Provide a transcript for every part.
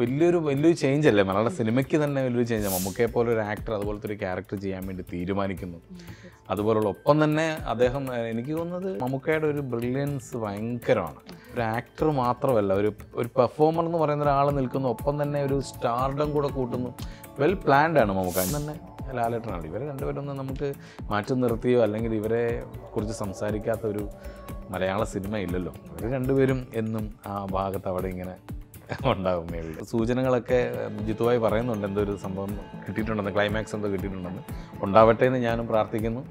വലിയൊരു വലിയൊരു ചേഞ്ച് അല്ലേ മലയാള സിനിമയ്ക്ക് തന്നെ വലിയൊരു ചേഞ്ച് മമ്മൂക്കയെ പോലെ ഒരു ആക്ടർ അതുപോലത്തെ ഒരു ക്യാരക്ടർ ചെയ്യാൻ വേണ്ടി തീരുമാനിക്കുന്നു അതുപോലുള്ള ഒപ്പം തന്നെ അദ്ദേഹം എനിക്ക് തോന്നുന്നത് മമ്മൂക്കയുടെ ഒരു ബ്രില്യൻസ് ഭയങ്കരമാണ് ഒരു ആക്ടർ മാത്രമല്ല ഒരു ഒരു പെർഫോമർ എന്ന് പറയുന്ന ഒരാൾ നിൽക്കുന്നു ഒപ്പം തന്നെ ഒരു സ്റ്റാർഡം കൂടെ കൂട്ടുന്നു വെൽ പ്ലാൻഡ് ആണ് മമ്മൂക്ക തന്നെ ലാലേട്ടനാണ് ഇവരെ രണ്ടുപേരൊന്നും നമുക്ക് മാറ്റി നിർത്തിയോ അല്ലെങ്കിൽ ഇവരെ കുറിച്ച് സംസാരിക്കാത്ത ഒരു മലയാള സിനിമ ഇല്ലല്ലോ ഇവർ രണ്ടുപേരും എന്നും ആ ഭാഗത്ത് അവിടെ ഇങ്ങനെ ഉണ്ടാകും ബി സൂചനകളൊക്കെ ജിത്തുവായി പറയുന്നുണ്ട് എന്തോ ഒരു സംഭവം കിട്ടിയിട്ടുണ്ടെന്ന് ക്ലൈമാക്സ് എന്തോ കിട്ടിയിട്ടുണ്ടെന്ന് ഉണ്ടാവട്ടെ എന്ന് ഞാനും പ്രാർത്ഥിക്കുന്നു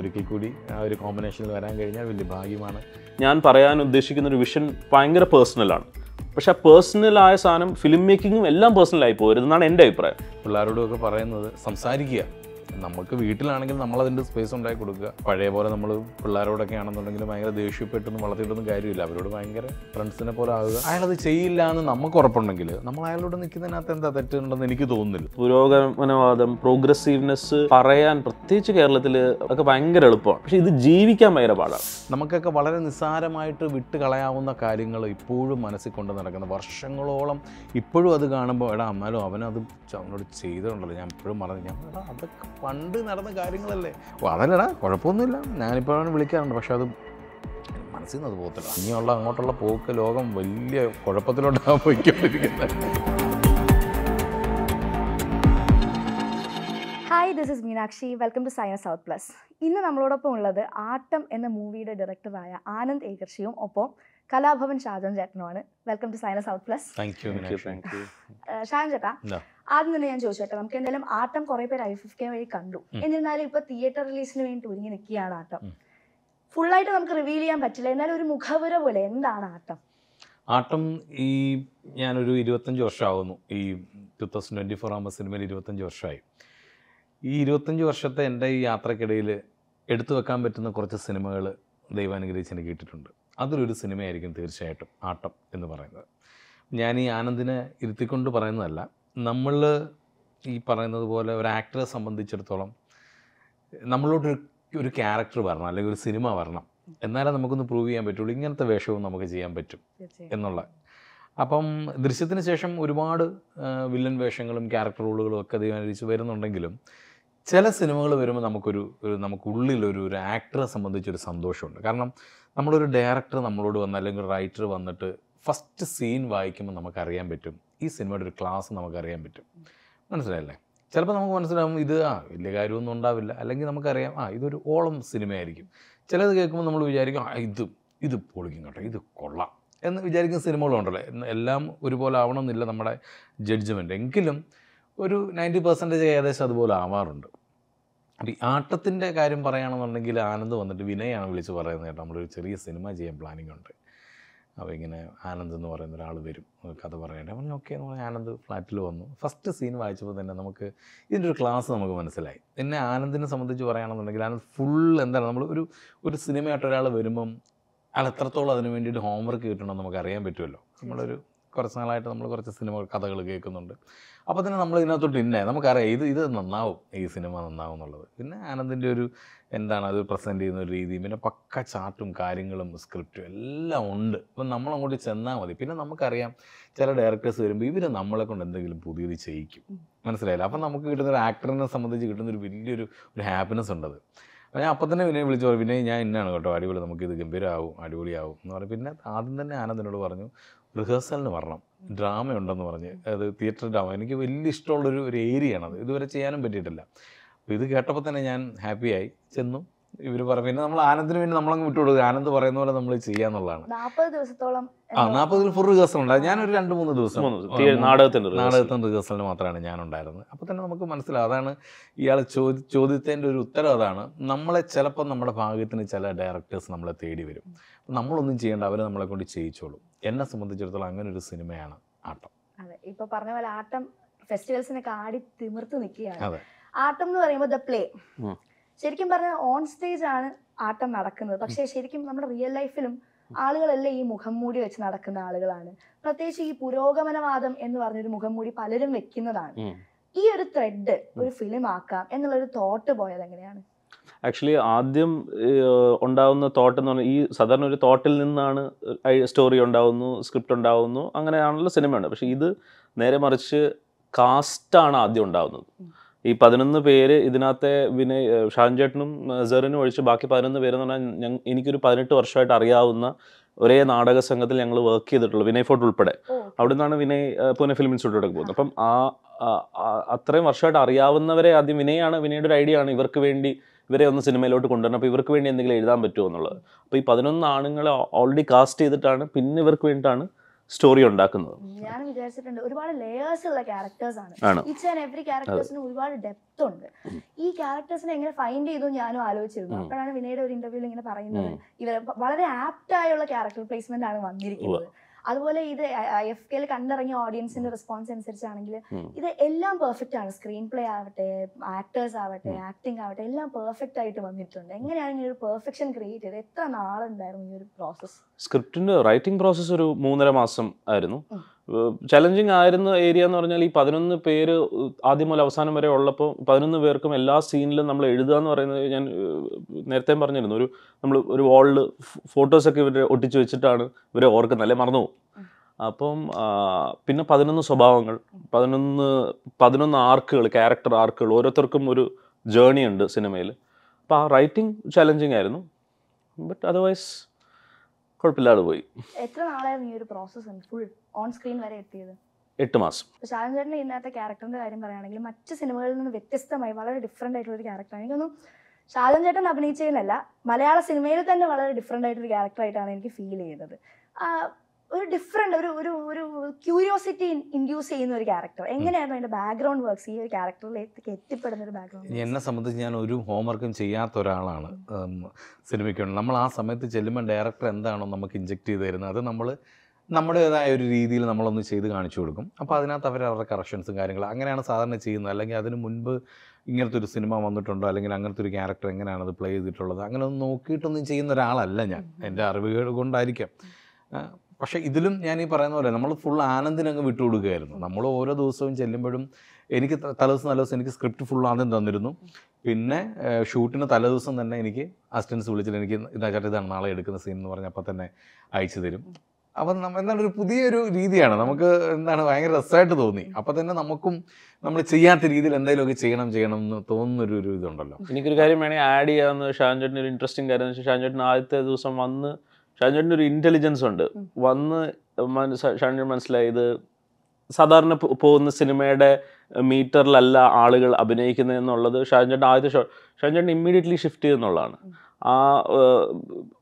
ഒരിക്കൽ കൂടി ആ ഒരു കോമ്പിനേഷനിൽ വരാൻ കഴിഞ്ഞാൽ വലിയ ഭാഗ്യമാണ് ഞാൻ പറയാൻ ഉദ്ദേശിക്കുന്ന ഒരു വിഷൻ ഭയങ്കര പേഴ്സണലാണ് പക്ഷേ ആ പേഴ്സണലായ സാധനം ഫിലിം മേക്കിങ്ങും എല്ലാം പേഴ്സണലായി പോകരുതെന്നാണ് എൻ്റെ അഭിപ്രായം പിള്ളേരോടും പറയുന്നത് സംസാരിക്കുക നമുക്ക് വീട്ടിലാണെങ്കിൽ നമ്മൾ അതിൻ്റെ സ്പേസ് ഉണ്ടാക്കി കൊടുക്കുക പഴയ പോലെ നമ്മൾ പിള്ളേരോടൊക്കെ ആണെന്നുണ്ടെങ്കിൽ ഭയങ്കര ദേഷ്യപ്പെട്ടൊന്നും വളർത്തിയിട്ടൊന്നും കാര്യമില്ല അവരോട് ഭയങ്കര ഫ്രണ്ട്സിനെ പോലെ ആവുക അയാളത് ചെയ്യില്ല എന്ന് നമുക്ക് ഉറപ്പുണ്ടെങ്കിൽ നമ്മൾ അയാളോട് നിൽക്കുന്നതിനകത്ത് എന്താ തെറ്റുണ്ടെന്ന് എനിക്ക് തോന്നുന്നില്ല പുരോഗമനവാദം പ്രോഗ്രസീവ്നെസ് പറയാൻ പ്രത്യേകിച്ച് കേരളത്തിൽ ഒക്കെ ഭയങ്കര എളുപ്പമാണ് പക്ഷെ ഇത് ജീവിക്കാൻ ഭയങ്കര പാടാണ് നമുക്കൊക്കെ വളരെ നിസ്സാരമായിട്ട് വിട്ട് കളയാവുന്ന കാര്യങ്ങൾ ഇപ്പോഴും മനസ്സിൽ കൊണ്ട് നടക്കുന്ന വർഷങ്ങളോളം ഇപ്പോഴും അത് കാണുമ്പോൾ എടാ അമ്മാലും അവനത് അവനോട് ചെയ്തിട്ടുണ്ടല്ലോ ഞാൻ ഇപ്പോഴും മറന്നു ഞാൻ അതൊക്കെ പണ്ട് നടന്ന കാര്യങ്ങളല്ലേ ഓ അതല്ലടാ കുഴപ്പമൊന്നുമില്ല ഞാനിപ്പോഴാണ് വിളിക്കാറുണ്ട് പക്ഷെ അത് മനസ്സിൽ നിന്ന് അത് പോകത്തില്ല ഇനിയുള്ള അങ്ങോട്ടുള്ള പോക്ക് ലോകം വലിയ കുഴപ്പത്തിലോട്ടാണ് പോയിക്കൊണ്ടിരിക്കുന്നത് hi this is Meenakshi welcome to Saina South Plus ഇന്ന് നമ്മളോടൊപ്പം ഉള്ളത് ആട്ടം എന്ന മൂവിയുടെ ഡയറക്ടറായ ആനന്ദ് ഏകർഷിയും ഒപ്പം കലാഭവൻ ഷാജോൻ ചേട്ടനുമാണ് welcome to Saina South Plus Shajan ചേട്ടാ ആദ്യം തന്നെ ഞാൻ ചോദിച്ചോട്ടെ നമുക്ക് എന്തായാലും ആട്ടം കുറെ പേര് ഐ ഫിഫ് കെ വഴി കണ്ടു എന്നിരുന്നാലും ഇപ്പൊ തിയേറ്റർ റിലീസിന് വേണ്ടി ഒരുങ്ങി നിൽക്കുകയാണ് ആട്ടം ഫുള്ളായിട്ട് നമുക്ക് റിവീൽ ചെയ്യാൻ പറ്റില്ല എന്നാലും ഒരു മുഖപുര പോലെ എന്താണ് ആട്ടം ആട്ടം ഈ ഞാനൊരു ഇരുപത്തഞ്ച് വർഷമാവുന്നു ഈ ടു തൗസൻഡ് ട്വൻറ്റി ഫോർ ആകുമ്പോൾ സിനിമയിൽ ഇരുപത്തഞ്ച് വർഷമായി ഈ ഇരുപത്തഞ്ച് വർഷത്തെ എൻ്റെ ഈ യാത്രക്കിടയിൽ എടുത്തു വെക്കാൻ പറ്റുന്ന കുറച്ച് സിനിമകൾ ദൈവാനുഗ്രഹിച്ച് എനിക്ക് കിട്ടിയിട്ടുണ്ട് അതിലൊരു സിനിമയായിരിക്കും തീർച്ചയായിട്ടും ആട്ടം എന്ന് പറയുന്നത് ഞാൻ ഈ ആനന്ദിനെ ഇരുത്തിക്കൊണ്ട് പറയുന്നതല്ല നമ്മൾ ഈ പറയുന്നത് പോലെ ഒരു ആക്ടറെ സംബന്ധിച്ചിടത്തോളം നമ്മളോട് ഒരു ക്യാരക്ടർ വരണം അല്ലെങ്കിൽ ഒരു സിനിമ വരണം എന്നാലേ നമുക്കൊന്ന് പ്രൂവ് ചെയ്യാൻ പറ്റുള്ളൂ ഇങ്ങനത്തെ വേഷവും നമുക്ക് ചെയ്യാൻ പറ്റും എന്നുള്ള അപ്പം ദൃശ്യത്തിന് ശേഷം ഒരുപാട് വില്ലൻ വേഷങ്ങളും ക്യാരക്ടർ റോളുകളും ഒക്കെ തീരുമാനിച്ച് വരുന്നുണ്ടെങ്കിലും ചില സിനിമകൾ വരുമ്പോൾ നമുക്കൊരു ഒരു നമുക്കുള്ളിലൊരു ഒരു ആക്ടറെ സംബന്ധിച്ചൊരു സന്തോഷമുണ്ട് കാരണം നമ്മളൊരു ഡയറക്ടർ നമ്മളോട് വന്ന് അല്ലെങ്കിൽ റൈറ്റർ വന്നിട്ട് ഫസ്റ്റ് സീൻ വായിക്കുമ്പോൾ നമുക്കറിയാൻ പറ്റും ഈ സിനിമയുടെ ഒരു ക്ലാസ് നമുക്കറിയാൻ പറ്റും മനസ്സിലായല്ലേ ചിലപ്പോൾ നമുക്ക് മനസ്സിലാവും ഇത് ആ വലിയ കാര്യമൊന്നും ഉണ്ടാവില്ല അല്ലെങ്കിൽ നമുക്കറിയാം ആ ഇതൊരു ഓളം സിനിമയായിരിക്കും ചിലത് കേൾക്കുമ്പോൾ നമ്മൾ വിചാരിക്കും ആ ഇത് ഇത് പൊളിക്കും കേട്ടോ ഇത് കൊള്ളാം എന്ന് വിചാരിക്കുന്ന സിനിമകളുണ്ടല്ലോ എല്ലാം ഒരുപോലെ എന്നില്ല നമ്മുടെ ജഡ്ജ്മെൻറ്റ് എങ്കിലും ഒരു നയൻറ്റി പെർസെൻറ്റേജ് ഏകദേശം അതുപോലെ ആവാറുണ്ട് ഈ ആട്ടത്തിൻ്റെ കാര്യം പറയുകയാണെന്നുണ്ടെങ്കിൽ ആനന്ദ് വന്നിട്ട് വിനയാണ് വിളിച്ച് പറയുന്നത് കേട്ടോ നമ്മളൊരു ചെറിയ സിനിമ ചെയ്യാൻ പ്ലാനിങ് ഉണ്ട് അപ്പോൾ ഇങ്ങനെ ആനന്ദ് എന്ന് പറയുന്ന ഒരാൾ വരും കഥ പറയട്ടെ പറഞ്ഞു ഓക്കെ എന്ന് പറഞ്ഞാൽ ആനന്ദ് ഫ്ലാറ്റിൽ വന്നു ഫസ്റ്റ് സീൻ വായിച്ചപ്പോൾ തന്നെ നമുക്ക് ഇതിൻ്റെ ഒരു ക്ലാസ് നമുക്ക് മനസ്സിലായി പിന്നെ ആനന്ദിനെ സംബന്ധിച്ച് പറയുകയാണെന്നുണ്ടെങ്കിൽ ആനന്ദ് ഫുൾ എന്താണ് നമ്മൾ ഒരു ഒരു സിനിമയായിട്ട് ഒരാൾ വരുമ്പം അയാൾ എത്രത്തോളം അതിന് വേണ്ടിയിട്ട് ഹോംവർക്ക് കിട്ടണമെന്ന് നമുക്ക് അറിയാൻ പറ്റുമല്ലോ നമ്മളൊരു കുറച്ച് നാളായിട്ട് നമ്മൾ കുറച്ച് സിനിമ കഥകൾ കേൾക്കുന്നുണ്ട് അപ്പോൾ തന്നെ നമ്മൾ ഇതിനകത്തോട്ട് ഇന്നെ നമുക്കറിയാം ഇത് ഇത് നന്നാവും ഈ സിനിമ നന്നാവും എന്നുള്ളത് പിന്നെ ആനന്ദിൻ്റെ ഒരു എന്താണ് അത് പ്രസൻറ്റ് ചെയ്യുന്ന ഒരു രീതിയും പിന്നെ പക്ക ചാർട്ടും കാര്യങ്ങളും സ്ക്രിപ്റ്റും എല്ലാം ഉണ്ട് അപ്പം നമ്മളങ്ങോട്ട് ചെന്നാൽ മതി പിന്നെ നമുക്കറിയാം ചില ഡയറക്ടേഴ്സ് വരുമ്പോൾ ഇവർ നമ്മളെ കൊണ്ട് എന്തെങ്കിലും പുതിയത് ചെയ്യിക്കും മനസ്സിലായില്ല അപ്പം നമുക്ക് കിട്ടുന്ന ഒരു ആക്ടറിനെ സംബന്ധിച്ച് കിട്ടുന്ന ഒരു വലിയൊരു ഒരു ഹാപ്പിനെസ് ഉണ്ടത് അപ്പോൾ ഞാൻ അപ്പം തന്നെ വിനയെ വിളിച്ചു പറഞ്ഞു പിന്നെ ഞാൻ ഇന്നാണ് കേട്ടോ അടിപൊളി നമുക്കിത് ഗംഭീരമാവും അടിപൊളിയാവും എന്ന് പറഞ്ഞു പിന്നെ ആദ്യം തന്നെ ആനന്ദനോട് പറഞ്ഞു എന്ന് പറഞ്ഞു ഡ്രാമ ഉണ്ടെന്ന് പറഞ്ഞ് അത് തിയേറ്റർ ഡ്രാമ എനിക്ക് വലിയ ഇഷ്ടമുള്ളൊരു ഒരു ഏരിയയാണ് അത് ഇതുവരെ ചെയ്യാനും പറ്റിയിട്ടില്ല അപ്പോൾ ഇത് കേട്ടപ്പോൾ തന്നെ ഞാൻ ഹാപ്പിയായി ചെന്നു ഇവർ പറയും പിന്നെ നമ്മൾ ആനന്ദിന് വേണ്ടി നമ്മളങ്ങ് വിട്ടുകൊടുക്കുക ആനന്ദ് പറയുന്ന പോലെ നമ്മൾ ചെയ്യാന്നുള്ളതാണ് നാൽപ്പത് ദിവസത്തോളം ആ നാൽപ്പതിൽ ഫുൾ റിഹേഴ്സൽ ഉണ്ടായി ഞാനൊരു രണ്ട് മൂന്ന് ദിവസം നാടകത്തിൻ്റെ നാടകത്തിന് റിഹേഴ്സലിന് മാത്രമാണ് ഞാൻ ഉണ്ടായിരുന്നത് അപ്പോൾ തന്നെ നമുക്ക് മനസ്സിലാവും അതാണ് ഇയാൾ ചോദി ചോദ്യത്തിന്റെ ഒരു ഉത്തരം അതാണ് നമ്മളെ ചിലപ്പോൾ നമ്മുടെ ഭാഗ്യത്തിന് ചില ഡയറക്ടേഴ്സ് നമ്മളെ തേടി വരും നമ്മളൊന്നും ചെയ്യേണ്ട അവരെ നമ്മളെ കൊണ്ട് ചെയ്യിച്ചോളും എന്നെ സംബന്ധിച്ചിടത്തോളം അങ്ങനെ ഒരു സിനിമയാണ് ആട്ടം അതെ ഇപ്പൊ പറഞ്ഞ പോലെ ആട്ടം ഫെസ്റ്റിവൽസിനൊക്കെ ആടി തിമിർത്ത് നിൽക്കുകയാണ് ആട്ടം എന്ന് പറയുമ്പോൾ ദ പ്ലേ ശരിക്കും പറഞ്ഞാൽ ഓൺ സ്റ്റേജ് ആണ് ആട്ടം നടക്കുന്നത് പക്ഷേ ശരിക്കും നമ്മുടെ റിയൽ ലൈഫിലും ആളുകളെല്ലാം ഈ മുഖം മൂടി വെച്ച് നടക്കുന്ന ആളുകളാണ് പ്രത്യേകിച്ച് ഈ പുരോഗമനവാദം എന്ന് പറഞ്ഞൊരു മുഖം മൂടി പലരും വെക്കുന്നതാണ് ഈ ഒരു ത്രെഡ് ഒരു ഫിലിം ആക്കാം എന്നുള്ള ഒരു തോട്ട് പോയത് എങ്ങനെയാണ് ആക്ച്വലി ആദ്യം ഉണ്ടാവുന്ന തോട്ട് എന്ന് പറഞ്ഞാൽ ഈ സാധാരണ ഒരു തോട്ടിൽ നിന്നാണ് സ്റ്റോറി ഉണ്ടാവുന്നു സ്ക്രിപ്റ്റ് ഉണ്ടാവുന്നു അങ്ങനെയാണല്ലോ സിനിമ പക്ഷേ ഇത് നേരെ മറിച്ച് കാസ്റ്റാണ് ആദ്യം ഉണ്ടാവുന്നത് ഈ പതിനൊന്ന് പേര് ഇതിനകത്തെ വിനയ് ഷാൻചേട്ടനും സെറിനും ഒഴിച്ച് ബാക്കി പതിനൊന്ന് പേരെന്ന് പറഞ്ഞാൽ എനിക്കൊരു പതിനെട്ട് വർഷമായിട്ട് അറിയാവുന്ന ഒരേ നാടക സംഘത്തിൽ ഞങ്ങൾ വർക്ക് ചെയ്തിട്ടുള്ളൂ വിനയ് ഫോർട്ട് ഉൾപ്പെടെ അവിടെ നിന്നാണ് വിനയ് പൂനെ ഫിലിം ഇൻസ്റ്റിറ്റ്യൂട്ടിലേക്ക് പോകുന്നത് അപ്പം ആ അത്രയും വർഷമായിട്ട് അറിയാവുന്നവരെ ആദ്യം വിനയാണ് വിനയുടെ ഒരു ഐഡിയ ആണ് ഇവർക്ക് വേണ്ടി ഇവരെ ഒന്ന് സിനിമയിലോട്ട് കൊണ്ടുവരണം അപ്പോൾ ഇവർക്ക് വേണ്ടി എന്തെങ്കിലും എഴുതാൻ പറ്റുമോ എന്നുള്ളത് അപ്പോൾ ഈ പതിനൊന്ന് ആണുങ്ങളെ ഓൾറെഡി കാസ്റ്റ് ചെയ്തിട്ടാണ് പിന്നെ ഇവർക്ക് വേണ്ടിയിട്ടാണ് സ്റ്റോറി ഉണ്ടാക്കുന്നത് ഞാൻ വിചാരിച്ചിട്ടുണ്ട് ഒരുപാട് ലേയേഴ്സ് ഉള്ള ക്യാരക്ടേഴ്സ് ആണ് ഈച്ച് ആൻഡ് എവറി ക്യാരക്ടേഴ്സിന് ഒരുപാട് ഡെപ്ത് ഉണ്ട് ഈ ക്യാരക്ടേഴ്സിനെ എങ്ങനെ ഫൈൻഡ് ചെയ്തു ഞാനും ആലോചിച്ചിരുന്നു അപ്പോഴാണ് വിനയുടെ ഒരു ഇന്റർവ്യൂവിൽ ഇങ്ങനെ പറയുന്നത് ഇവർ വളരെ ആപ്റ്റ് ആയുള്ള ക്യാരക്ടർ പ്ലേസ്മെന്റ് ആണ് വന്നിരിക്കുന്നത് അതുപോലെ ഇത് എഫ് കെയിൽ കണ്ടിറങ്ങിയ ഓഡിയൻസിന്റെ റെസ്പോൺസ് അനുസരിച്ചാണെങ്കിൽ ഇത് എല്ലാം പെർഫെക്റ്റ് ആണ് സ്ക്രീൻ പ്ലേ ആവട്ടെ ആക്ടേഴ്സ് ആവട്ടെ ആക്ടിംഗ് ആവട്ടെ എല്ലാം പെർഫെക്റ്റ് ആയിട്ട് വന്നിട്ടുണ്ട് എങ്ങനെയാണ് ഈ ഒരു പെർഫെക്ഷൻ ക്രിയേറ്റ് ചെയ്തത് എത്ര നാളുണ്ടായിരുന്നു ഈ ഒരു പ്രോസസ് സ്ക്രിപ്റ്റിന്റെ റൈറ്റിംഗ് പ്രോസസ് ഒരു മൂന്നര മാസം ആയിരുന്നു ചലഞ്ചിങ് ആയിരുന്ന ഏരിയ എന്ന് പറഞ്ഞാൽ ഈ പതിനൊന്ന് പേര് ആദ്യം മുതൽ അവസാനം വരെ ഉള്ളപ്പോൾ പതിനൊന്ന് പേർക്കും എല്ലാ സീനിലും നമ്മൾ എഴുതുക എന്ന് പറയുന്നത് ഞാൻ നേരത്തെ പറഞ്ഞിരുന്നു ഒരു നമ്മൾ ഒരു വാളിൽ ഫോട്ടോസൊക്കെ ഇവരെ ഒട്ടിച്ചു വെച്ചിട്ടാണ് ഇവരെ ഓർക്കുന്നത് അല്ലെ മറന്നു അപ്പം പിന്നെ പതിനൊന്ന് സ്വഭാവങ്ങൾ പതിനൊന്ന് പതിനൊന്ന് ആർക്കുകൾ ക്യാരക്ടർ ആർക്കുകൾ ഓരോരുത്തർക്കും ഒരു ജേണി ഉണ്ട് സിനിമയിൽ അപ്പോൾ ആ റൈറ്റിംഗ് ചലഞ്ചിങ് ആയിരുന്നു ബട്ട് അതർവൈസ് കുഴപ്പമില്ലാതെ പോയി എത്ര നാളായിരുന്നു ഈ ഒരു പ്രോസസ്സ് ഫുൾ ഓൺ സ്ക്രീൻ വരെ എത്തിയത് എട്ട് മാസം ഷാജൻ ചേട്ടൻ്റെ ഇന്നത്തെ ക്യാരക്ടറിന്റെ കാര്യം പറയുകയാണെങ്കിൽ മറ്റ് സിനിമകളിൽ നിന്ന് വ്യത്യസ്തമായി വളരെ ഡിഫറെൻ്റ് ആയിട്ടുള്ള ഒരു ക്യാരക്ടർ എനിക്കൊന്നും ശാലൻ ചേട്ടൻ അഭിനയിച്ചതിനല്ല മലയാള സിനിമയിൽ തന്നെ വളരെ ഡിഫറെന്റ് ആയിട്ടൊരു ആയിട്ടാണ് എനിക്ക് ഫീൽ ചെയ്തത് ഒരു ഡിഫറെൻ്റ് ഒരു ഒരു ഒരു ക്യൂരിയോസിറ്റി ഇൻഡ്യൂസ് ചെയ്യുന്ന ഒരു ക്യാരക്ടർ എങ്ങനെയായിരുന്നു അതിൻ്റെ ബാക്ക്ഗ്രൗണ്ട് വർക്ക്സ് ഈ ഒരു ക്യാരക്ടറിലേക്ക് എത്തിപ്പെടുന്ന ഒരു ബാക്ക്ഗ്രൗണ്ട് എന്നെ സംബന്ധിച്ച് ഞാൻ ഒരു ഹോംവർക്കും ചെയ്യാത്ത ഒരാളാണ് സിനിമയ്ക്കുണ്ട് നമ്മൾ ആ സമയത്ത് ചെല്ലുമ്പോൾ ഡയറക്ടർ എന്താണോ നമുക്ക് ഇഞ്ചെക്ട് ചെയ്ത് തരുന്നത് അത് നമ്മൾ നമ്മുടേതായ ഒരു രീതിയിൽ നമ്മളൊന്ന് ചെയ്ത് കാണിച്ചു കൊടുക്കും അപ്പോൾ അതിനകത്ത് അവർ അവരുടെ കറക്ഷൻസും കാര്യങ്ങളും അങ്ങനെയാണ് സാധാരണ ചെയ്യുന്നത് അല്ലെങ്കിൽ അതിന് മുൻപ് ഇങ്ങനത്തെ ഒരു സിനിമ വന്നിട്ടുണ്ടോ അല്ലെങ്കിൽ അങ്ങനത്തെ ഒരു ക്യാരക്ടർ എങ്ങനെയാണ് അത് പ്ലേ ചെയ്തിട്ടുള്ളത് അങ്ങനെ ഒന്ന് നോക്കിയിട്ടൊന്നും ചെയ്യുന്ന ഒരാളല്ല ഞാൻ എൻ്റെ അറിവുകൾ കൊണ്ടായിരിക്കാം പക്ഷേ ഇതിലും ഞാൻ ഈ പറയുന്ന പോലെ നമ്മൾ ഫുൾ ആനന്ദിനങ്ങ് വിട്ടുകൊടുക്കുകയായിരുന്നു നമ്മൾ ഓരോ ദിവസവും ചെല്ലുമ്പോഴും എനിക്ക് തലേദിവസം തലേദിവസം എനിക്ക് സ്ക്രിപ്റ്റ് ഫുൾ ആദ്യം തന്നിരുന്നു പിന്നെ ഷൂട്ടിന് തലേദിവസം തന്നെ എനിക്ക് അസിസ്റ്റൻസ് വിളിച്ചിട്ട് എനിക്ക് ഇതാ ചേട്ടാ ഇതാണ് നാളെ എടുക്കുന്ന സീൻ എന്ന് പറഞ്ഞ് അപ്പം തന്നെ അയച്ചു തരും അപ്പം നമ്മൾ എന്താണ് ഒരു പുതിയൊരു രീതിയാണ് നമുക്ക് എന്താണ് ഭയങ്കര രസമായിട്ട് തോന്നി അപ്പം തന്നെ നമുക്കും നമ്മൾ ചെയ്യാത്ത രീതിയിൽ എന്തെങ്കിലുമൊക്കെ ചെയ്യണം ചെയ്യണം എന്ന് തോന്നുന്നൊരു ഒരു ഇതുണ്ടല്ലോ എനിക്കൊരു കാര്യം വേണമെങ്കിൽ ആഡ് ചെയ്യാവുന്ന ഷാൻചേട്ടൻ ഒരു ഇൻട്രസ്റ്റിംഗ് കാര്യം എന്ന് വെച്ചാൽ ഷാൻചേട്ടൻ ആദ്യത്തെ ദിവസം വന്ന് ഷാൻചേട്ടന് ഒരു ഇൻ്റലിജൻസ് ഉണ്ട് വന്ന് ഷാൻചേട്ടൻ മനസ്സിലായത് സാധാരണ പോകുന്ന സിനിമയുടെ മീറ്ററിലല്ല ആളുകൾ അഭിനയിക്കുന്നത് എന്നുള്ളത് ഷാൻചേട്ടൻ ആദ്യത്തെ ഷോ ഷാൻചേട്ടൻ ഇമ്മീഡിയറ്റ്ലി ഷിഫ്റ്റ് ചെയ്യുന്നുള്ളതാണ് ആ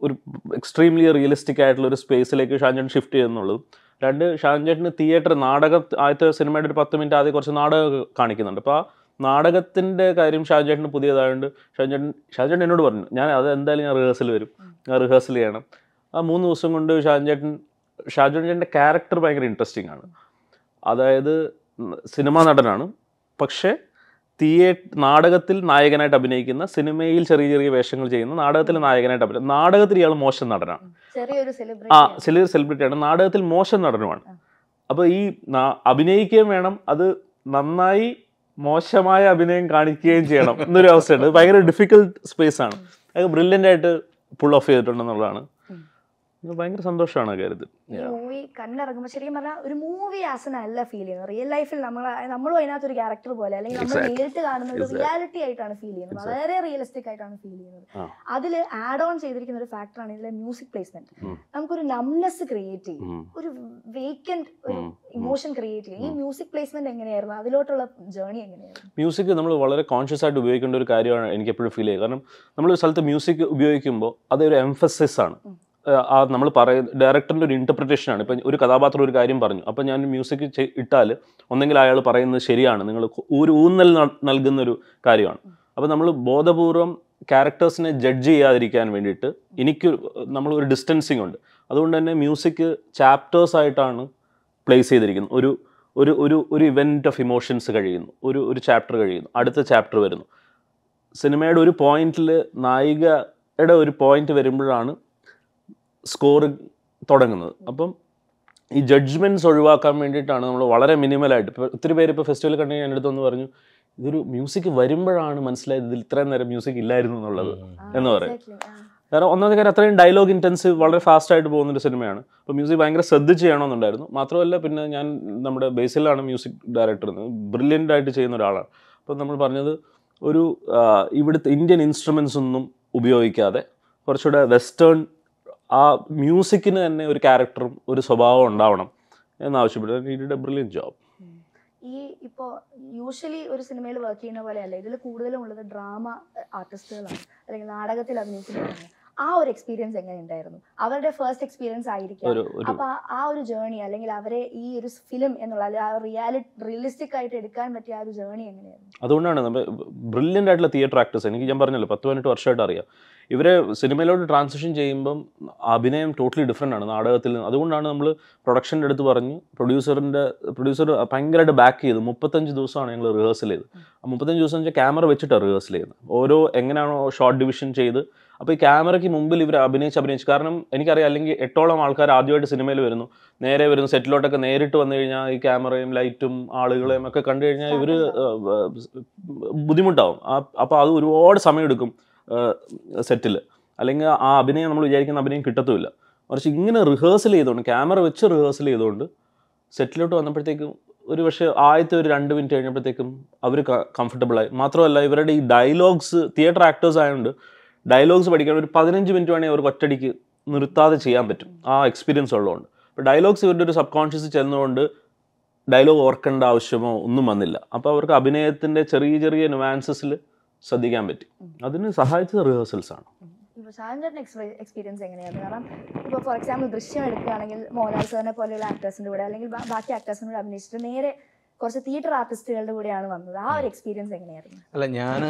ഒരു എക്സ്ട്രീംലി റിയലിസ്റ്റിക് ആയിട്ടുള്ള ഒരു സ്പേസിലേക്ക് ഷാൻചേട്ടൻ ഷിഫ്റ്റ് ചെയ്യുന്നുള്ളൂ രണ്ട് ഷാൻചേട്ടന് തിയേറ്റർ നാടകം ആദ്യത്തെ സിനിമയുടെ ഒരു പത്ത് മിനിറ്റ് ആദ്യം കുറച്ച് നാടകം കാണിക്കുന്നുണ്ട് അപ്പോൾ ആ നാടകത്തിൻ്റെ കാര്യം ഷാൻചേട്ടന് പുതിയതായതുകൊണ്ട് ഷാൻചേട്ടൻ ഷാൻചേട്ടൻ എന്നോട് പറഞ്ഞു ഞാൻ അത് എന്തായാലും ഞാൻ റിഹേഴ്സൽ വരും ഞാൻ റിഹേഴ്സൽ ചെയ്യണം ആ മൂന്ന് ദിവസം കൊണ്ട് ഷാജൻ ചേട്ടൻ ചേട്ടൻ്റെ ക്യാരക്ടർ ഭയങ്കര ഇൻട്രസ്റ്റിംഗ് ആണ് അതായത് സിനിമാ നടനാണ് പക്ഷേ തിയേ നാടകത്തിൽ നായകനായിട്ട് അഭിനയിക്കുന്ന സിനിമയിൽ ചെറിയ ചെറിയ വേഷങ്ങൾ ചെയ്യുന്ന നാടകത്തിൽ നായകനായിട്ട് അഭിനയിക്കും നാടകത്തിൽ ഇയാൾ മോശം നടനാണ് ആ ചെറിയൊരു സെലിബ്രിറ്റിയാണ് നാടകത്തിൽ മോശം നടനുമാണ് അപ്പോൾ ഈ അഭിനയിക്കുകയും വേണം അത് നന്നായി മോശമായ അഭിനയം കാണിക്കുകയും ചെയ്യണം എന്നൊരു അവസ്ഥയുണ്ട് ഭയങ്കര ഡിഫിക്കൽട്ട് സ്പേസ് ആണ് അത് ബ്രില്യൻ്റ് ആയിട്ട് പുൾ ഓഫ് ചെയ്തിട്ടുണ്ടെന്നുള്ളതാണ് ഭയങ്കര സന്തോഷമാണ് മൂവി കണ്ണിറങ്ങുമ്പോൾ ശരിക്കും പറഞ്ഞാൽ ഒരു മൂവി നല്ല ഫീൽ ചെയ്യുന്നത് റിയൽ ലൈഫിൽ നമ്മൾ നമ്മളും അതിനകത്ത് ഒരു ക്യാരക്ടർ പോലെ അല്ലെങ്കിൽ നമ്മൾ നേരിട്ട് കാണുന്ന ഒരു റിയാലിറ്റി ആയിട്ടാണ് ഫീൽ ചെയ്യുന്നത് വളരെ റിയലിസ്റ്റിക് ആയിട്ടാണ് ഫീൽ ചെയ്യുന്നത് അതിൽ ആഡ് ഓൺ ചെയ്തിരിക്കുന്ന ഒരു ഫാക്ടറാണ് ഇതിലെ മ്യൂസിക് പ്ലേസ്മെന്റ് നമുക്കൊരു നംനെസ് ക്രിയേറ്റ് ചെയ്യും ഒരു വേക്കൻഡ് ഒരു ഇമോഷൻ ക്രിയേറ്റ് ചെയ്യും ഈ മ്യൂസിക് പ്ലേസ്മെന്റ് എങ്ങനെയായിരുന്നു അതിലോട്ടുള്ള ജേർണി എങ്ങനെയായിരുന്നു മ്യൂസിക് നമ്മൾ വളരെ കോൺഷ്യസ് ആയിട്ട് ഉപയോഗിക്കേണ്ട ഒരു കാര്യമാണ് എനിക്ക് എപ്പോഴും ഫീൽ ചെയ്യുക കാരണം നമ്മൾ ഒരു സ്ഥലത്ത് മ്യൂസിക് ഉപയോഗിക്കുമ്പോൾ അതൊരു എംഫസിസ് ആണ് ആ നമ്മൾ പറയ ഡയറക്ടറിൻ്റെ ഒരു ഇൻ്റർപ്രിറ്റേഷനാണ് ഇപ്പം ഒരു കഥാപാത്രം ഒരു കാര്യം പറഞ്ഞു അപ്പം ഞാൻ മ്യൂസിക് ഇട്ടാൽ ഒന്നെങ്കിൽ അയാൾ പറയുന്നത് ശരിയാണ് നിങ്ങൾ ഒരു ഊന്നൽ നൽകുന്നൊരു കാര്യമാണ് അപ്പോൾ നമ്മൾ ബോധപൂർവം ക്യാരക്ടേഴ്സിനെ ജഡ്ജ് ചെയ്യാതിരിക്കാൻ വേണ്ടിയിട്ട് എനിക്ക് നമ്മളൊരു ഡിസ്റ്റൻസിങ് ഉണ്ട് അതുകൊണ്ട് തന്നെ മ്യൂസിക് ചാപ്റ്റേഴ്സ് ആയിട്ടാണ് പ്ലേസ് ചെയ്തിരിക്കുന്നത് ഒരു ഒരു ഒരു ഒരു ഇവൻ്റ് ഓഫ് ഇമോഷൻസ് കഴിയുന്നു ഒരു ഒരു ചാപ്റ്റർ കഴിയുന്നു അടുത്ത ചാപ്റ്റർ വരുന്നു സിനിമയുടെ ഒരു പോയിന്റിൽ നായികയുടെ ഒരു പോയിന്റ് വരുമ്പോഴാണ് സ്കോർ തുടങ്ങുന്നത് അപ്പം ഈ ജഡ്ജ്മെൻറ്റ്സ് ഒഴിവാക്കാൻ വേണ്ടിയിട്ടാണ് നമ്മൾ വളരെ മിനിമലായിട്ട് ഇപ്പോൾ ഒത്തിരി പേര് ഇപ്പോൾ ഫെസ്റ്റിവൽ കണ്ടു ഞാൻ എൻ്റെ പറഞ്ഞു ഇതൊരു മ്യൂസിക് വരുമ്പോഴാണ് മനസ്സിലായത് ഇതിൽ ഇത്രയും നേരം മ്യൂസിക് ഇല്ലായിരുന്നു എന്നുള്ളത് എന്ന് പറയും കാരണം ഒന്നാമത്തെ കാര്യം അത്രയും ഡയലോഗ് ഇൻറ്റൻസീവ് വളരെ ഫാസ്റ്റ് ആയിട്ട് പോകുന്നൊരു സിനിമയാണ് അപ്പോൾ മ്യൂസിക് ഭയങ്കര ശ്രദ്ധിച്ച് ചെയ്യണമെന്നുണ്ടായിരുന്നു മാത്രമല്ല പിന്നെ ഞാൻ നമ്മുടെ ബേസിലാണ് മ്യൂസിക് ഡയറക്ടർ എന്ന് ആയിട്ട് ചെയ്യുന്ന ഒരാളാണ് അപ്പോൾ നമ്മൾ പറഞ്ഞത് ഒരു ഇവിടുത്തെ ഇന്ത്യൻ ഇൻസ്ട്രുമെൻസ് ഒന്നും ഉപയോഗിക്കാതെ കുറച്ചുകൂടെ വെസ്റ്റേൺ ആ മ്യൂസിക്കിന് തന്നെ ഒരു ക്യാരക്ടറും ഒരു സ്വഭാവം ഉണ്ടാവണം എന്നാവശ്യപ്പെട്ടു ബ്രില്യൻ ജോബ് ഈ ഇപ്പോ യൂഷ്വലി ഒരു സിനിമയിൽ വർക്ക് ചെയ്യുന്ന പോലെ പോലെയല്ല ഇതിൽ കൂടുതലും ഉള്ളത് ഡ്രാമ ആർട്ടിസ്റ്റുകളാണ് അല്ലെങ്കിൽ നാടകത്തിൽ അഭിനയിക്കുന്നവരാണ് ആ ഒരു എക്സ്പീരിയൻസ് എങ്ങനെ ഉണ്ടായിരുന്നു അവരുടെ ഫസ്റ്റ് എക്സ്പീരിയൻസ് ആയിരിക്കും അപ്പൊ ആ ഒരു ജേണി അല്ലെങ്കിൽ അവരെ ഈ ഒരു ഫിലിം എന്നുള്ള റിയാലിറ്റി റിയലിസ്റ്റിക് ആയിട്ട് എടുക്കാൻ പറ്റിയ ആ ഒരു ജേണി എങ്ങനെയായിരുന്നു അതുകൊണ്ടാണ് നമ്മൾ ബ്രില്യൻ്റ് ആയിട്ടുള്ള തിയേറ്റർ ആക്ടേഴ്സ് എനിക്ക് ഞാൻ പറഞ്ഞല്ലോ പത്ത് പതിനെട്ട് വർഷമായിട്ട് അറിയാം ഇവരെ സിനിമയിലോട്ട് ട്രാൻസിഷൻ ചെയ്യുമ്പം അഭിനയം ടോട്ടലി ഡിഫറെൻ്റ് ആണ് നാടകത്തിൽ നിന്ന് അതുകൊണ്ടാണ് നമ്മൾ പ്രൊഡക്ഷൻ്റെ അടുത്ത് പറഞ്ഞ് പ്രൊഡ്യൂസറിൻ്റെ പ്രൊഡ്യൂസർ ഭയങ്കരമായിട്ട് ബാക്ക് ചെയ്ത് മുപ്പത്തഞ്ച് ദിവസമാണ് ഞങ്ങൾ റിഹേഴ്സൽ ചെയ്ത് മുപ്പത്തഞ്ച് ദിവസം വെച്ചാൽ ക്യാമറ വെച്ചിട്ടാണ് റിഹേഴ്സൽ ചെയ്യുന്നത് ഓരോ എങ്ങനെയാണോ ഷോർട്ട് ഡിവിഷൻ ചെയ്ത് അപ്പോൾ ഈ ക്യാമറയ്ക്ക് മുമ്പിൽ ഇവർ അഭിനയിച്ച് അഭിനയിച്ചു കാരണം എനിക്കറിയാം അല്ലെങ്കിൽ എട്ടോളം ആൾക്കാർ ആദ്യമായിട്ട് സിനിമയിൽ വരുന്നു നേരെ വരുന്നു സെറ്റിലോട്ടൊക്കെ നേരിട്ട് വന്നു കഴിഞ്ഞാൽ ഈ ക്യാമറയും ലൈറ്റും ആളുകളെയും ഒക്കെ കണ്ടു കഴിഞ്ഞാൽ ഇവർ ബുദ്ധിമുട്ടാവും അപ്പോൾ അത് ഒരുപാട് സമയമെടുക്കും സെറ്റിൽ അല്ലെങ്കിൽ ആ അഭിനയം നമ്മൾ വിചാരിക്കുന്ന അഭിനയം കിട്ടത്തുമില്ല മറിച്ച് ഇങ്ങനെ റിഹേഴ്സൽ ചെയ്തുകൊണ്ട് ക്യാമറ വെച്ച് റിഹേഴ്സൽ ചെയ്തുകൊണ്ട് സെറ്റിലോട്ട് വന്നപ്പോഴത്തേക്കും ഒരു പക്ഷേ ആദ്യത്തെ ഒരു രണ്ട് മിനിറ്റ് കഴിഞ്ഞപ്പോഴത്തേക്കും അവർ കംഫർട്ടബിളായി മാത്രമല്ല ഇവരുടെ ഈ ഡയലോഗ്സ് തിയേറ്റർ ആക്ടേഴ്സ് ആയതുകൊണ്ട് ഡയലോഗ്സ് പഠിക്കാൻ ഒരു പതിനഞ്ച് മിനിറ്റ് വേണമെങ്കിൽ അവർക്ക് ഒറ്റടിക്ക് നിർത്താതെ ചെയ്യാൻ പറ്റും ആ എക്സ്പീരിയൻസ് ഉള്ളതുകൊണ്ട് അപ്പോൾ ഡയലോഗ്സ് ഇവരുടെ ഒരു സബ് കോൺഷ്യസ് ചെല്ലുന്നതുകൊണ്ട് ഡയലോഗ് ഓർക്കേണ്ട ആവശ്യമോ ഒന്നും വന്നില്ല അപ്പോൾ അവർക്ക് അഭിനയത്തിൻ്റെ ചെറിയ ചെറിയ നുവാൻസസിൽ ശ്രദ്ധിക്കാൻ പറ്റി അതിന് സഹായിച്ചത് റിഹേഴ്സൽസ് ആണ് എക്സ്പീരിയൻസ് എങ്ങനെയായിരുന്നു കാരണം ഇപ്പോൾ ഫോർ എക്സാമ്പിൾ ദൃശ്യം എടുക്കുകയാണെങ്കിൽ മോഹൻലാൽ സാറിനെ പോലെയുള്ള ആക്ടേഴ്സിൻ്റെ കൂടെ അല്ലെങ്കിൽ ബാക്കി ആക്ടേഴ്സിൻ്റെ കൂടെ അഭിനയിച്ചിട്ട് നേരെ കുറച്ച് തിയേറ്റർ ആർട്ടിസ്റ്റുകളുടെ കൂടെയാണ് വന്നത് ആ ഒരു എക്സ്പീരിയൻസ് എങ്ങനെയായിരുന്നു അല്ല ഞാൻ